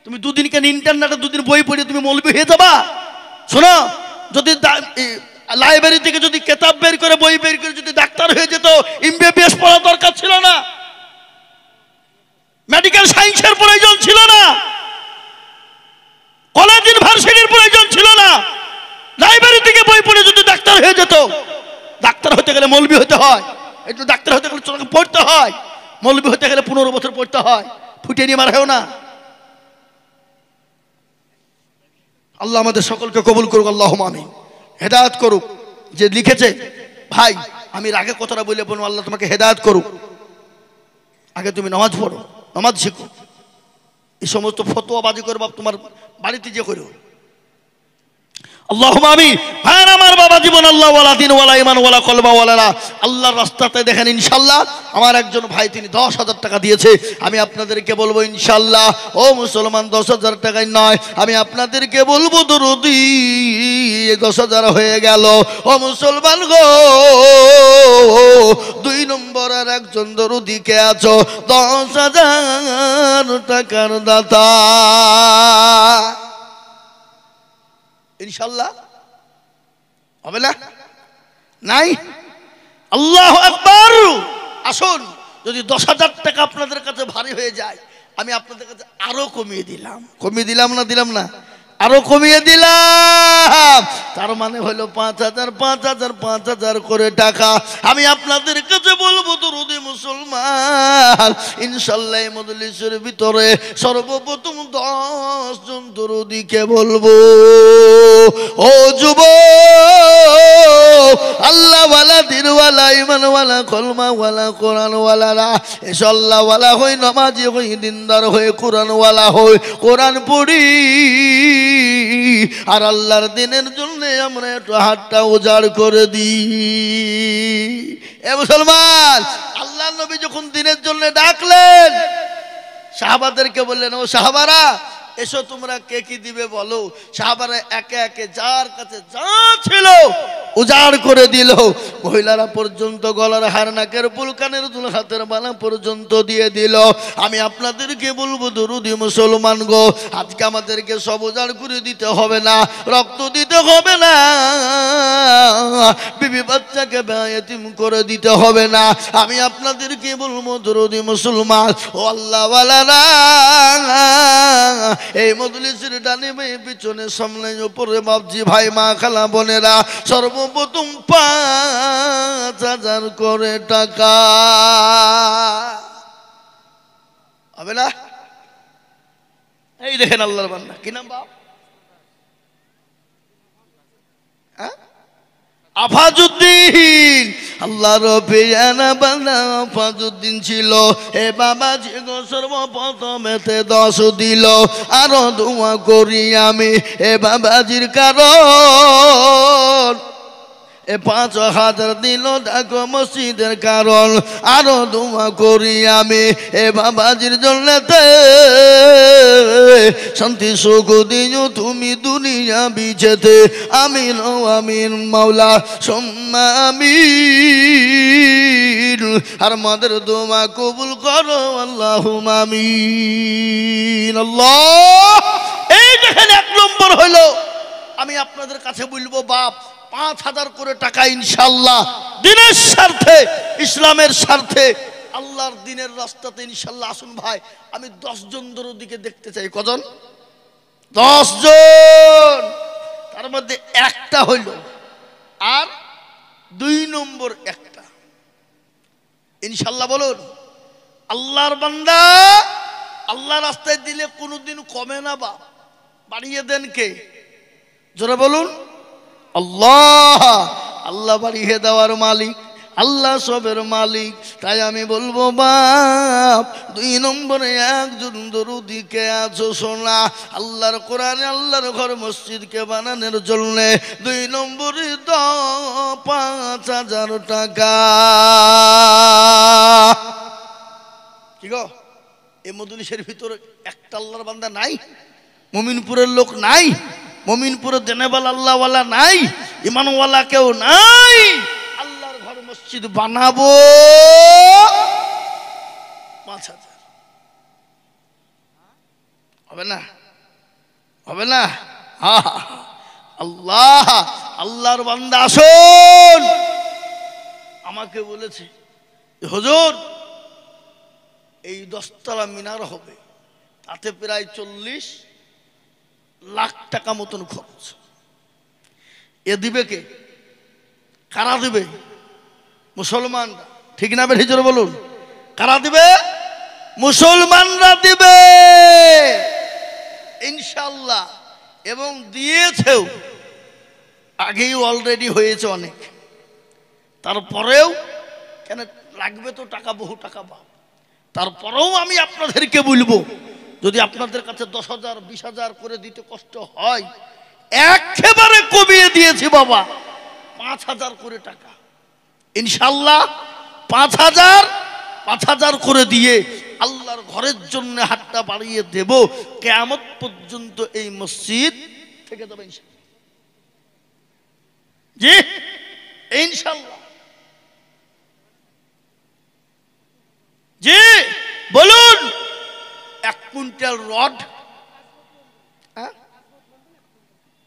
তুমি দুদিনকে ইন্টারনেটে দুদিন বই পড়ে তুমি মৌলবী হয়ে যাবা শোনো যদি লাইব্রেরি থেকে যদি কেতাব বের করে বই বের করে যদি ডাক্তার হয়ে যেত এমবিবিএস পড়ার দরকার ছিল না মেডিকেল সায়েন্সের প্রয়োজন ছিল না কলেজ ইউনিভার্সিটির প্রয়োজন ছিল না লাইব্রেরি থেকে বই পড়ে যদি ডাক্তার হয়ে যেত ডাক্তার হতে গেলে মৌলবি হতে হয় একটু ডাক্তার হতে গেলে তোমাকে পড়তে হয় মৌলবি হতে গেলে পনেরো বছর পড়তে হয় ফুটে নিয়ে মার না আল্লাহ আমাদের সকলকে কবুল করুক আল্লাহ আমি হেদায়ত করুক যে লিখেছে ভাই আমি রাগে কথাটা বলে বলবো আল্লাহ তোমাকে হেদায়ত করুক আগে তুমি নামাজ পড়ো নামাজ শিখো এই সমস্ত ফতোয়াবাজি করো তোমার বাড়িতে যে করো আমার বাবা জীবন আল্লাহ দিন ইমান কলবা রাস্তাতে দেখেন ইনশাল্লাহ আমার একজন ভাই তিনি দশ হাজার টাকা দিয়েছে আমি আপনাদেরকে বলবো ইনশাল্লাহ ও মুসলমান দশ হাজার টাকাই নয় আমি আপনাদেরকে বলবো দরদি দশ হাজার হয়ে গেল ও মুসলমান গো দুই নম্বর আর একজন দরুদিকে আছো দশ হাজার টাকার দাতা ইনশাল্লাহ হবে না নাই আল্লাহ একবার আসুন যদি দশ হাজার টাকা আপনাদের কাছে ভারী হয়ে যায় আমি আপনাদের কাছে আরও কমিয়ে দিলাম কমিয়ে দিলাম না দিলাম না আরো কমিয়ে দিলাম তার মানে হলো পাঁচ হাজার পাঁচ হাজার পাঁচ হাজার করে টাকা আমি আপনাদের কাছে বলবো তরুদি মুসলমান ইনশাল্লাহ মদলিসের ভিতরে সর্বপ্রথম দশ জন তরুদিকে বলবো ও যুব আল্লাহওয়ালা দিনওয়ালা ইমানওয়ালা কলমাওয়ালা কোরআনওয়ালারা আল্লাহওয়ালা হই নমাজি হই দিনদার হয়ে কোরআনওয়ালা হই কোরআন পড়ি আর আল্লাহর দিনের জন্য আমরা একটু হাতটা উজাড় করে দিই এ মুসলমান আল্লাহ নবী যখন দিনের জন্য ডাকলেন সাহাবাদেরকে বললেন ও সাহাবারা এসো তোমরা কে কি দিবে বলো সাহাবারা একে একে যার কাছে যা ছিল উজাড় করে দিল মহিলারা পর্যন্ত গলার হার নাকের পুলকানের দুল হাতের বালা পর্যন্ত দিয়ে দিল আমি আপনাদেরকে বলবো দরুদি মুসলমান গো আজকে আমাদেরকে সব উজাড় করে দিতে হবে না রক্ত দিতে হবে না বিবি বাচ্চাকে ব্যয়তিম করে দিতে হবে না আমি আপনাদেরকে বলবো দরুদি মুসলমান ও আল্লাহ এই মজলিসের ডানে মেয়ে পিছনে সামনে উপরে বাবজি ভাই মা খালা বোনেরা সর্বপ্রথম পাঁচ হাজার করে টাকা হবে না এই দেখেন আল্লাহর বান্দা কি নাম বাপ হ্যাঁ আফাজুদ্দিন আল্লাহ রফিয়ানা বান্দা আফাজুদ্দিন ছিল এ বাবা যে গো সর্বপ্রথমেতে দশ দিল আরো দোয়া করি আমি এ বাবাজির কারণ এ পাঁচ হাজার দিল ডাকো মসজিদের কারণ আরো দোয়া করি আমি এ বাবাজির জন্য শান্তি সুখ দিও তুমি দুনিয়া বিছেতে আমি আমিন মাওলা সোম্মা আর মাদের দোয়া কবুল করো আল্লাহ মামি এই দেখেন এক নম্বর হইল আমি আপনাদের কাছে বলবো বাপ পাঁচ হাজার করে টাকা ইনশাল্লাহ দিনের স্বার্থে ইসলামের স্বার্থে আল্লাহর দিনের রাস্তাতে ইনশাল্লাহ আসুন ভাই আমি দশজন দরো দিকে দেখতে চাই কজন দশজন তার মধ্যে একটা হইল আর দুই নম্বর একটা ইনশাল্লাহ বলুন আল্লাহর বান্দা আল্লাহ রাস্তায় দিলে কোনোদিন কমে না বা বাড়িয়ে দেন কে জোরে বলুন আল্লাহ আল্লাহ বাড়িয়ে দেওয়ার মালিক আল্লাহ সবের মালিক তাই আমি বলবো বাপ দুই নম্বরে একজন দরুদিকে আছো সোনা আল্লাহর কোরআনে আল্লাহর ঘর মসজিদকে বানানোর জন্যে দুই নম্বরে দ পাঁচ হাজার টাকা কি গো এ মদুলিসের ভিতরে একটা আল্লাহর বান্দা নাই মমিনপুরের লোক নাই মমিনপুরে দেনেবাল আল্লাহওয়ালা নাই ইমানওয়ালা কেউ নাই আল্লাহর ঘর মসজিদ বানাবো পাঁচ হাজার হবে না হবে না আল্লাহ আল্লাহর বান্দা আসুন আমাকে বলেছে হজুর এই দশতলা মিনার হবে তাতে প্রায় চল্লিশ লাখ টাকা মতন খরচ এ দিবে কে কারা দিবে মুসলমানরা ঠিক না বেঠি চলে বলুন কারা দিবে মুসলমানরা দিবে ইনশাল্লাহ এবং দিয়েছেও আগেই অলরেডি হয়েছে অনেক তারপরেও কেন লাগবে তো টাকা বহু টাকা পাব তারপরেও আমি আপনাদেরকে বলবো যদি আপনাদের কাছে দশ হাজার বিশ হাজার করে দিতে কষ্ট হয় একেবারে কমিয়ে দিয়েছি বাবা পাঁচ হাজার করে টাকা ইনশাল্লাহ পাঁচ হাজার পাঁচ হাজার করে দিয়ে আল্লাহর ঘরের জন্য হাতটা বাড়িয়ে দেব কেয়ামত পর্যন্ত এই মসজিদ থেকে যাবে ইনশাল্লাহ জি বলুন হ্যাঁ? এক কুইন্টাল রড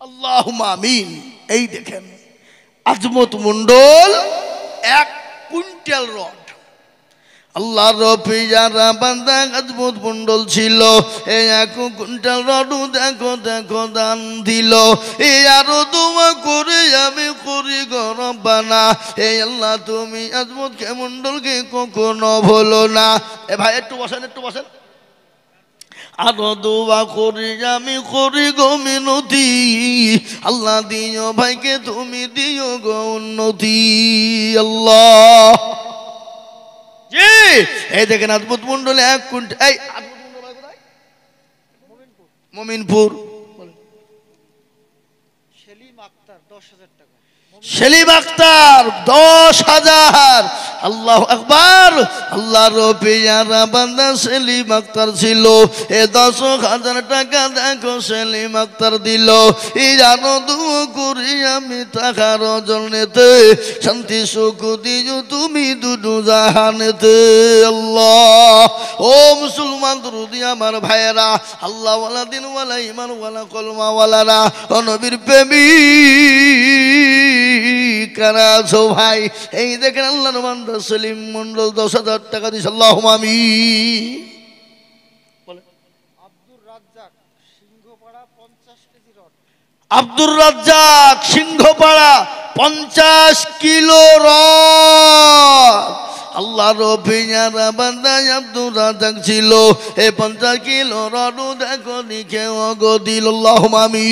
আল্লাহ আমিন এই দেখেন আজমত মন্ডল এক কুইন্টাল রড আল্লাহ রফি যারা বান্দা আজমত মন্ডল ছিল এ এক কুইন্টাল রডু দেখো দেখো দান দিল এ আরো তোমা করে আমি করি গরম বানা এ আল্লাহ তুমি আজমত কে মন্ডলকে কখনো ভুলো না এ ভাই একটু বসেন একটু বসেন আরো দোয়া করি আমি করি গো নদী আল্লাহ দিও ভাইকে তুমি দিও গো উন্নতি আল্লাহ জি এই দেখেন অদ্ভুত মন্ডলে এক কুইন্টাল এই মমিনপুর সেলিম আক্তার দশ হাজার আল্লাহ আকবার আল্লাহ রবিয়ারা সেলিম আক্তার ছিল এ দশ হাজার টাকা দেখো সেলিম আক্তার দিল ইরানো দু আমি টাকার জন্যেতে শান্তি সুখ দিও তুমি দুটো জাহানেতে আল্লাহ ও মুসলমান দুরুদি আমার ভাইয়েরা আল্লাহ ওয়ালা দিনওয়ালা ইমানওয়ালা কলমাওয়ালারা ও প্রেমী কারা আছো ভাই এই দেখেন আল্লাহ বান্দা সলিম মন্ডল দশ হাজার টাকা দিস আল্লাহ আমি আব্দুর রাজ্জাক সিংহপাড়া পঞ্চাশ কিলো রড আল্লাহ রবিয়ার বান্দায় আব্দুর রাজাক ছিল এ পঞ্চাশ কিলো রডু দেখো লিখে অগো দিল মামি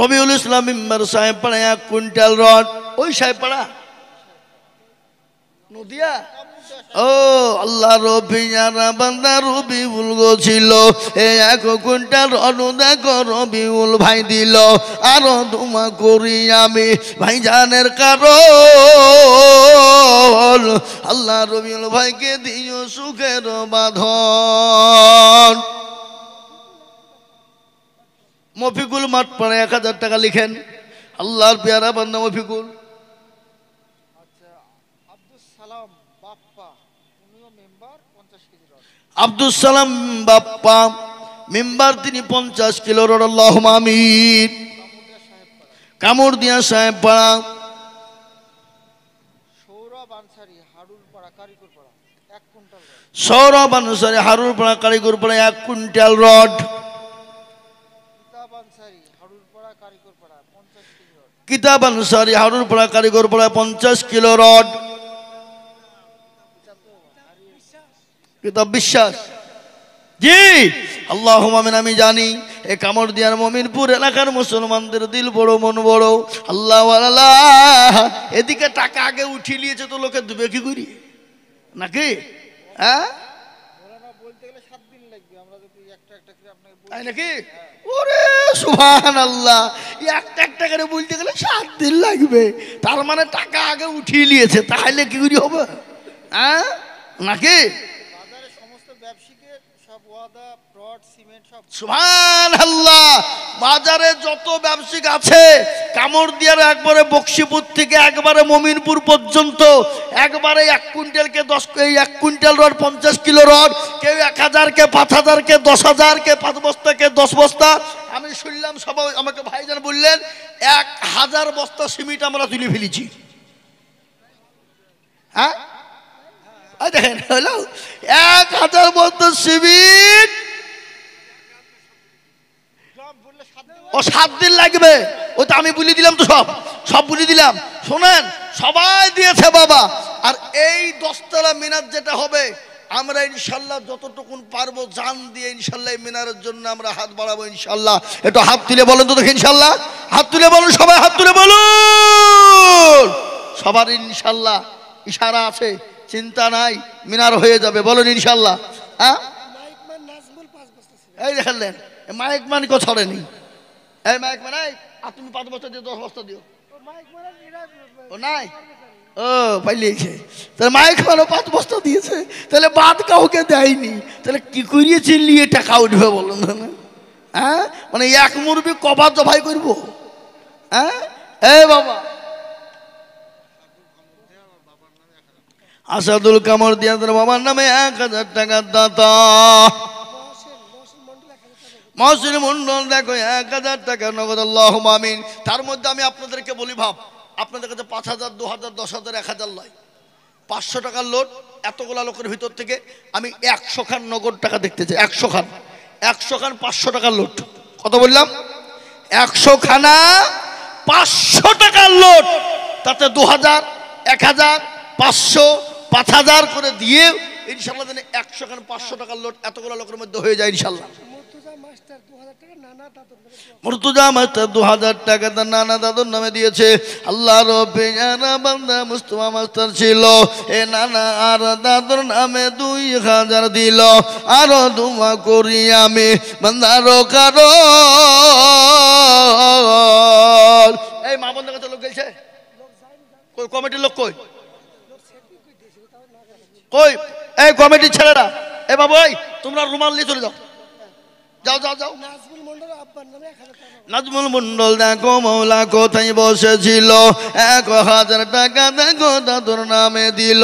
রবিউল ইসলাম সাহেব সাহেবপাড়া এক কুইন্টাল রড ওই সাহেবপাড়া নদিয়া ও আল্লাহ রবি যারা বান্দা রবি উলগো ছিল এ এক কুইন্টাল অনুদাক রবি উল ভাই দিল আরো তোমা করি আমি ভাইজানের কারণ আল্লাহ রবিউল ভাইকে দিও সুখের বাঁধন মফিকুল মাঠ পাড়ে এক হাজার টাকা লিখেন আল্লাহর পেয়ারা বান্না মফিকুল আচ্ছা, আব্দুল সালাম বাপ্পা মেম্বার তিনি পঞ্চাশ কিলো রহমামির কামর দিয়া সাহেব পাড়া সৌরভ আনসারী হারুর পাড়া কারিগর পাড়া এক কুইন্টাল রড কিতাব আনসারি কারিগর কারিগরপাড়া পঞ্চাশ কিলো রড কিতাব বিশ্বাস জি আল্লাহ মামিন আমি জানি এ কামড় দিয়ার মমিনপুর এলাকার মুসলমানদের দিল বড় মন বড় আল্লাহ আল্লাহ এদিকে টাকা আগে উঠিয়ে নিয়েছে তো লোকে দুবে কি করি নাকি হ্যাঁ তাই নাকি হ্যাঁ। ওরে সুহান আল্লাহ একটা একটা করে বলতে গেলে সাত দিন লাগবে তার মানে টাকা আগে উঠিয়ে নিয়েছে তাহলে কি করি হবে হ্যাঁ নাকি বাজারে সমস্ত ব্যবসায়ীকে সব ওয়াদা বাজারে যত ব্যবসায়িক আছে কামড় দিয়ার একবারে বক্সিপুর থেকে একবারে মমিনপুর পর্যন্ত একবারে এক কুইন্টালকে দশ এই এক কুইন্টাল রড পঞ্চাশ কিলো রড কেউ এক হাজার কে পাঁচ হাজার কে দশ হাজার কে পাঁচ বস্তা কে দশ বস্তা আমি শুনলাম সবাই আমাকে ভাইজান বললেন এক হাজার বস্তা সিমিট আমরা তুলে ফেলেছি হ্যাঁ দেখেন হলো এক হাজার বস্তা সিমিট ও সাত দিন লাগবে ও তো আমি বলে দিলাম তো সব সব বলে দিলাম শোনেন সবাই দিয়েছে বাবা আর এই দশতলা মিনার যেটা হবে আমরা ইনশাল্লাহ যতটুকুন পারবো জান দিয়ে ইনশাল্লাহ মিনারের জন্য আমরা হাত বাড়াবো ইনশাল্লাহ একটু হাত তুলে বলেন তো দেখি ইনশাল্লাহ হাত তুলে বলুন সবাই হাত তুলে বলুন সবার ইনশাল্লাহ ইশারা আছে চিন্তা নাই মিনার হয়ে যাবে বলুন ইনশাল্লাহ হ্যাঁ এই দেখলেন মাইক মানিকও ছড়েনি এই মাইক মারাই আর তুমি পাঁচ বস্তা দিও দশ বস্তা দিও ও নাই ও পাইলিয়েছে তাহলে মাইক মারো পাঁচ বস্তা দিয়েছে তাহলে বাদ কাউকে দেয়নি তাহলে কি করিয়েছে নিয়ে টাকা উঠবে বলো না হ্যাঁ মানে এক মুরবি কবার জবাই করবো হ্যাঁ এ বাবা আসাদুল কামর দিয়া বাবার নামে এক হাজার টাকা দাতা মহসিন মন্ডল দেখো এক হাজার টাকা নগদ আল্লাহ মামিন তার মধ্যে আমি আপনাদেরকে বলি ভাব আপনাদের কাছে পাঁচ হাজার দু হাজার দশ হাজার এক হাজার লয় পাঁচশো টাকার লোট এতগুলা লোকের ভিতর থেকে আমি একশো খান নগদ টাকা দেখতে চাই একশো খান একশো খান পাঁচশো টাকার লোট কত বললাম একশো খানা পাঁচশো টাকার লোট তাতে দু হাজার এক হাজার পাঁচশো পাঁচ হাজার করে দিয়ে ইনশাল্লাহ একশো খান পাঁচশো টাকার লোট এতগুলো লোকের মধ্যে হয়ে যায় ইনশাল্লাহ মুর্তুজা মাস্টার দু হাজার টাকা তার নানা দাদুর নামে দিয়েছে আল্লাহ রবিজানা বান্দা মুস্তফা মাস্টার ছিল এ নানা আর দাদুর নামে দুই হাজার দিল আরো দুমা করি আমি বান্দারো কারো এই মা বন্ধ কাছে লোক গেছে কই কমিটির লোক কই কই এই কমিটির ছেলেরা এ বাবু তোমরা রুমাল নিয়ে চলে যাও যাও যাও যাও নাজমুল মন্ডল দেখো মৌলা কোথায় বসেছিল এক হাজার টাকা দেখো দাদুর নামে দিল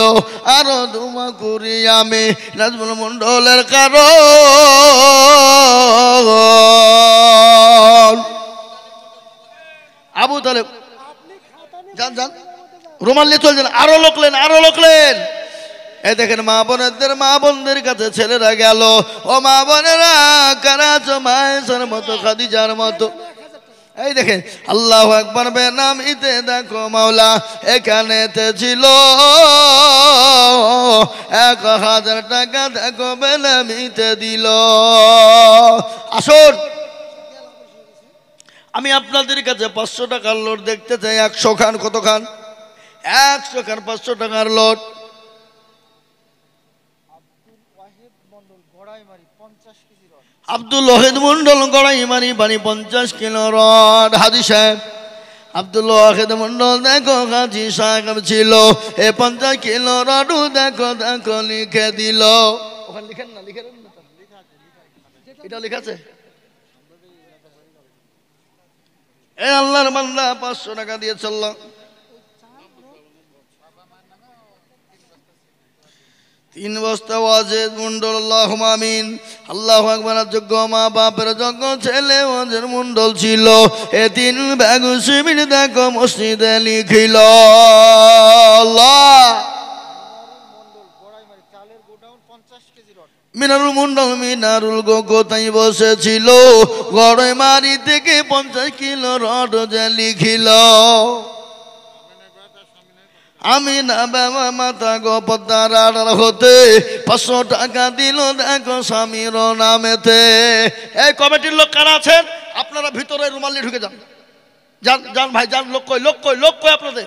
আরো দুমা করি আমি নাজমুল মন্ডলের কারো আবু তালেব যান যান রুমাল নিয়ে চলছেন আরো লোকলেন আরো লোকলেন এ দেখেন মা বোনদের মা বোনদের কাছে ছেলেরা গেল ও মা বোনেরা কারা আছো মায়ের মতো খাদিজার মতো এই দেখেন আল্লাহ একবার নাম ইতে দেখো মাওলা এখানেতে ছিল এক হাজার টাকা দেখো বেনাম ইতে দিল আসর আমি আপনাদের কাছে পাঁচশো টাকার লোট দেখতে চাই একশো খান কত খান একশো খান পাঁচশো টাকার লোট আব্দুল ওহেদ মন্ডল গড়াই মারি বাড়ি পঞ্চাশ কিলো রড হাদি সাহেব আব্দুল ওয়াহেদ মন্ডল দেখো হাজি সাহেব ছিল এ পঞ্চাশ কিলো রডু দেখো দেখো লিখে দিল লিখে এটা আছে এ আল্লাহর মান্না পাঁচশো টাকা দিয়ে চললাম তিন বস্তা ওয়াজেদ মন্ডল আল্লাহ মামিন আল্লাহ আকবরার যোগ্য মা বাপের যোগ্য ছেলে ওয়াজের মন্ডল ছিল এ তিন ব্যাগ শিবির দেখো মসজিদে লিখিল মিনারুল মন্ডল মিনারুল গোতাই বসেছিল গড়ে মারি থেকে পঞ্চাশ কিলো রড যে লিখিল আমি না বাবা মাতা গোপদার আড়াল হতে পাঁচশো টাকা দিল দেখো স্বামীর নামেতে এই কমিটির লোক কারা আছেন আপনারা ভিতরে রুমাল ঢুকে যান যান যান ভাই যান লোক কই লোক কই লোক কই আপনাদের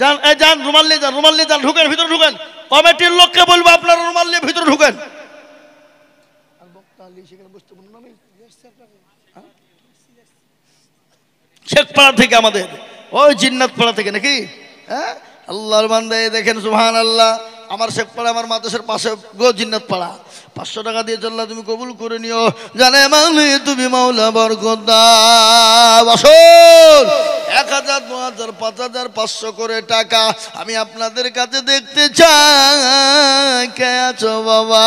যান এই যান রুমাল্লি যান রুমাল যান ঢুকেন ভিতরে ঢুকেন কমিটির লোককে বলবো আপনারা রুমাল্লি ভিতরে ঢুকেন আর বক্তা লিখে বসতে মনে শেখপাড়া থেকে আমাদের ওই জিন্নাত পাড়া থেকে নাকি হ্যাঁ আল্লাহর বান্দে দেখেন সুহান আল্লাহ আমার শেখপাড়া আমার মাদেশের পাশে গো জিন্নাত পাড়া পাঁচশো টাকা দিয়ে চল্লা তুমি কবুল করে নিও জানে মানে তুমি মাওলা বরকদা এক হাজার দু হাজার পাঁচ হাজার পাঁচশো করে টাকা আমি আপনাদের কাছে দেখতে চাই কে আছো বাবা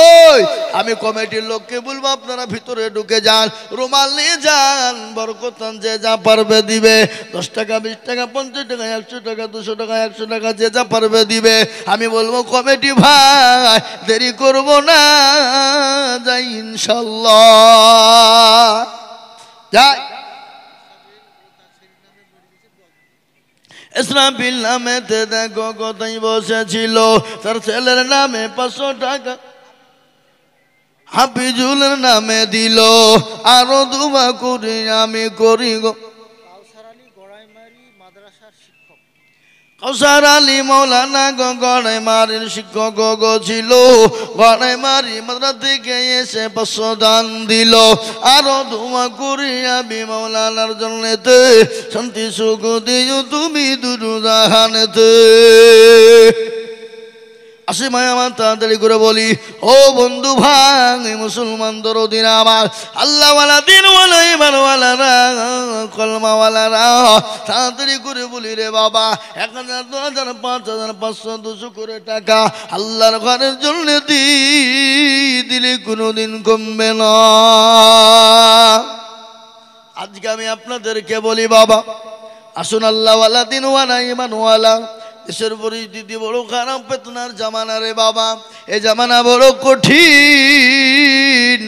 ওই আমি কমিটির লোককে বলবো আপনারা ভিতরে ঢুকে যান রুমাল নিয়ে যান বরকতান যে যা পারবে দিবে দশ টাকা বিশ টাকা পঞ্চাশ টাকা একশো টাকা দুশো টাকা একশো টাকা যে যা পারবে দিবে আমি বলবো কমিটি ভাই দেরি করব না যাই ইনশাল্লাহ ইসরাফিল নামে তে দেখো কোথায় বসেছিল তার ছেলের নামে পাঁচশো টাকা হাফিজুলের নামে দিল আরো দুবা করি আমি করি গো কৌসার আলী মৌলানা গড়ে মারির শিক্ষক গো ছিল গড়ে মারি মাদ্রা থেকে এসে দান দিল আরো ধুমা করিয়া বি মৌলানার জন্যেতে শান্তি সুখ দিও তুমি দুরু আসে আমার তাড়াতাড়ি করে বলি ও বন্ধু ভাঙ মুসলমান দিন আমার আল্লাহওয়ালা দিনওয়ালা ইমানওয়ালারা কলমাওয়ালারা তাড়াতাড়ি করে বলি রে বাবা এক হাজার দু হাজার পাঁচ হাজার পাঁচশো দুশো করে টাকা আল্লাহর ঘরের জন্য দি দিলে কোনোদিন কমবে না আজকে আমি আপনাদেরকে বলি বাবা আসুন আল্লাহওয়ালা দিনওয়ালা ইমানওয়ালা দেশের পরিস্থিতি বড় খারাপ পেতনার জামানা রে বাবা এ জামানা বড় কঠিন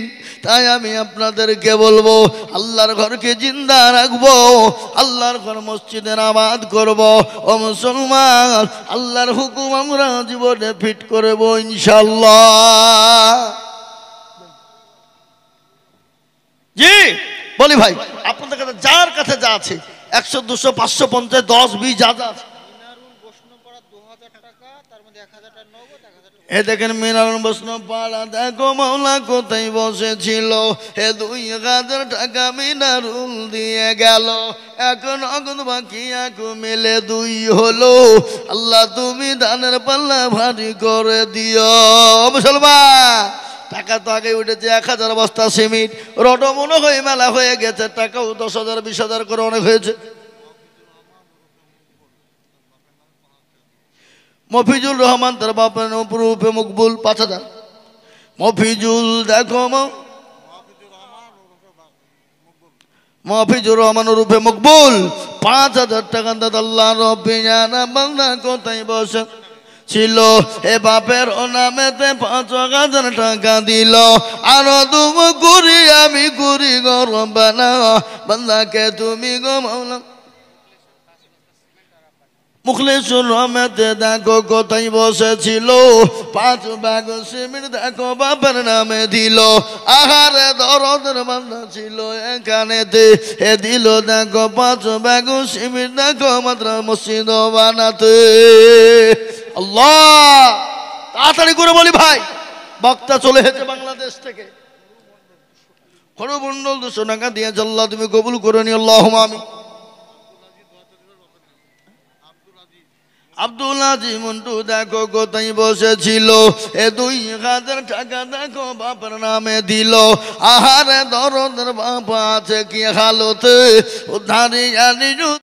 তাই আমি আপনাদেরকে বলবো আল্লাহর ঘরকে জিন্দা রাখবো আল্লাহর ঘর মসজিদের আবাদ করবো ও মুসলমান আল্লাহর হুকুম আমরা জীবনে ফিট করবো ইনশাল্লাহ জি বলি ভাই আপনাদের কাছে যার কাছে যা আছে একশো দুশো পাঁচশো পঞ্চাশ দশ বিশ যা যা আছে এ দেখেন মিনারণ বৈষ্ণব পাড়া দেখো মাওলা কোথায় বসেছিল এ দুই হাজার টাকা মিনার উল দিয়ে গেল এখন অগুন বাকি এক মিলে দুই হলো আল্লাহ তুমি ধানের পাল্লা ভারি করে দিও মুসলমান টাকা তো আগে উঠেছে এক হাজার বস্তা সিমেন্ট রোডও মনে হয়ে মেলা হয়ে গেছে টাকাও দশ হাজার বিশ হাজার করে অনেক হয়েছে মফিজুল রহমান তার বাপের রূপে মকবুল পাঁচ হাজার মফিজুল দেখো মফিজুর রহমান রূপে মকবুল পাঁচ হাজার টাকা দাদা আল্লাহ রবি জানা বান্দা কোথায় বস ছিল এ বাপের নামেতে পাঁচ হাজার টাকা দিল আর তুমি ঘুরি আমি ঘুরি গরম বানা বান্দাকে তুমি গো মাওলানা মুখলেশুর রহমেতে দেখো কোথায় বসেছিল পাঁচ ব্যাগ সিমির দেখো বাবার নামে দিল আহারে দরদের বান্ধা ছিল এখানেতে এ দিল দেখো পাঁচ ব্যাগ সিমির দেখো মাত্র মসজিদ বানাতে আল্লাহ তাড়াতাড়ি করে বলি ভাই বক্তা চলে এসেছে বাংলাদেশ থেকে খরবন্ডল দুশো টাকা দিয়ে জল্লা তুমি কবুল করে নিও আল্লাহ আমি আব্দুল আজি মন্টু দেখো কোথায় বসেছিল এ দুই হাজার টাকা দেখো বাপের নামে দিল আহারে দরদের বাপ আছে কি হালতে উদ্ধারি জানি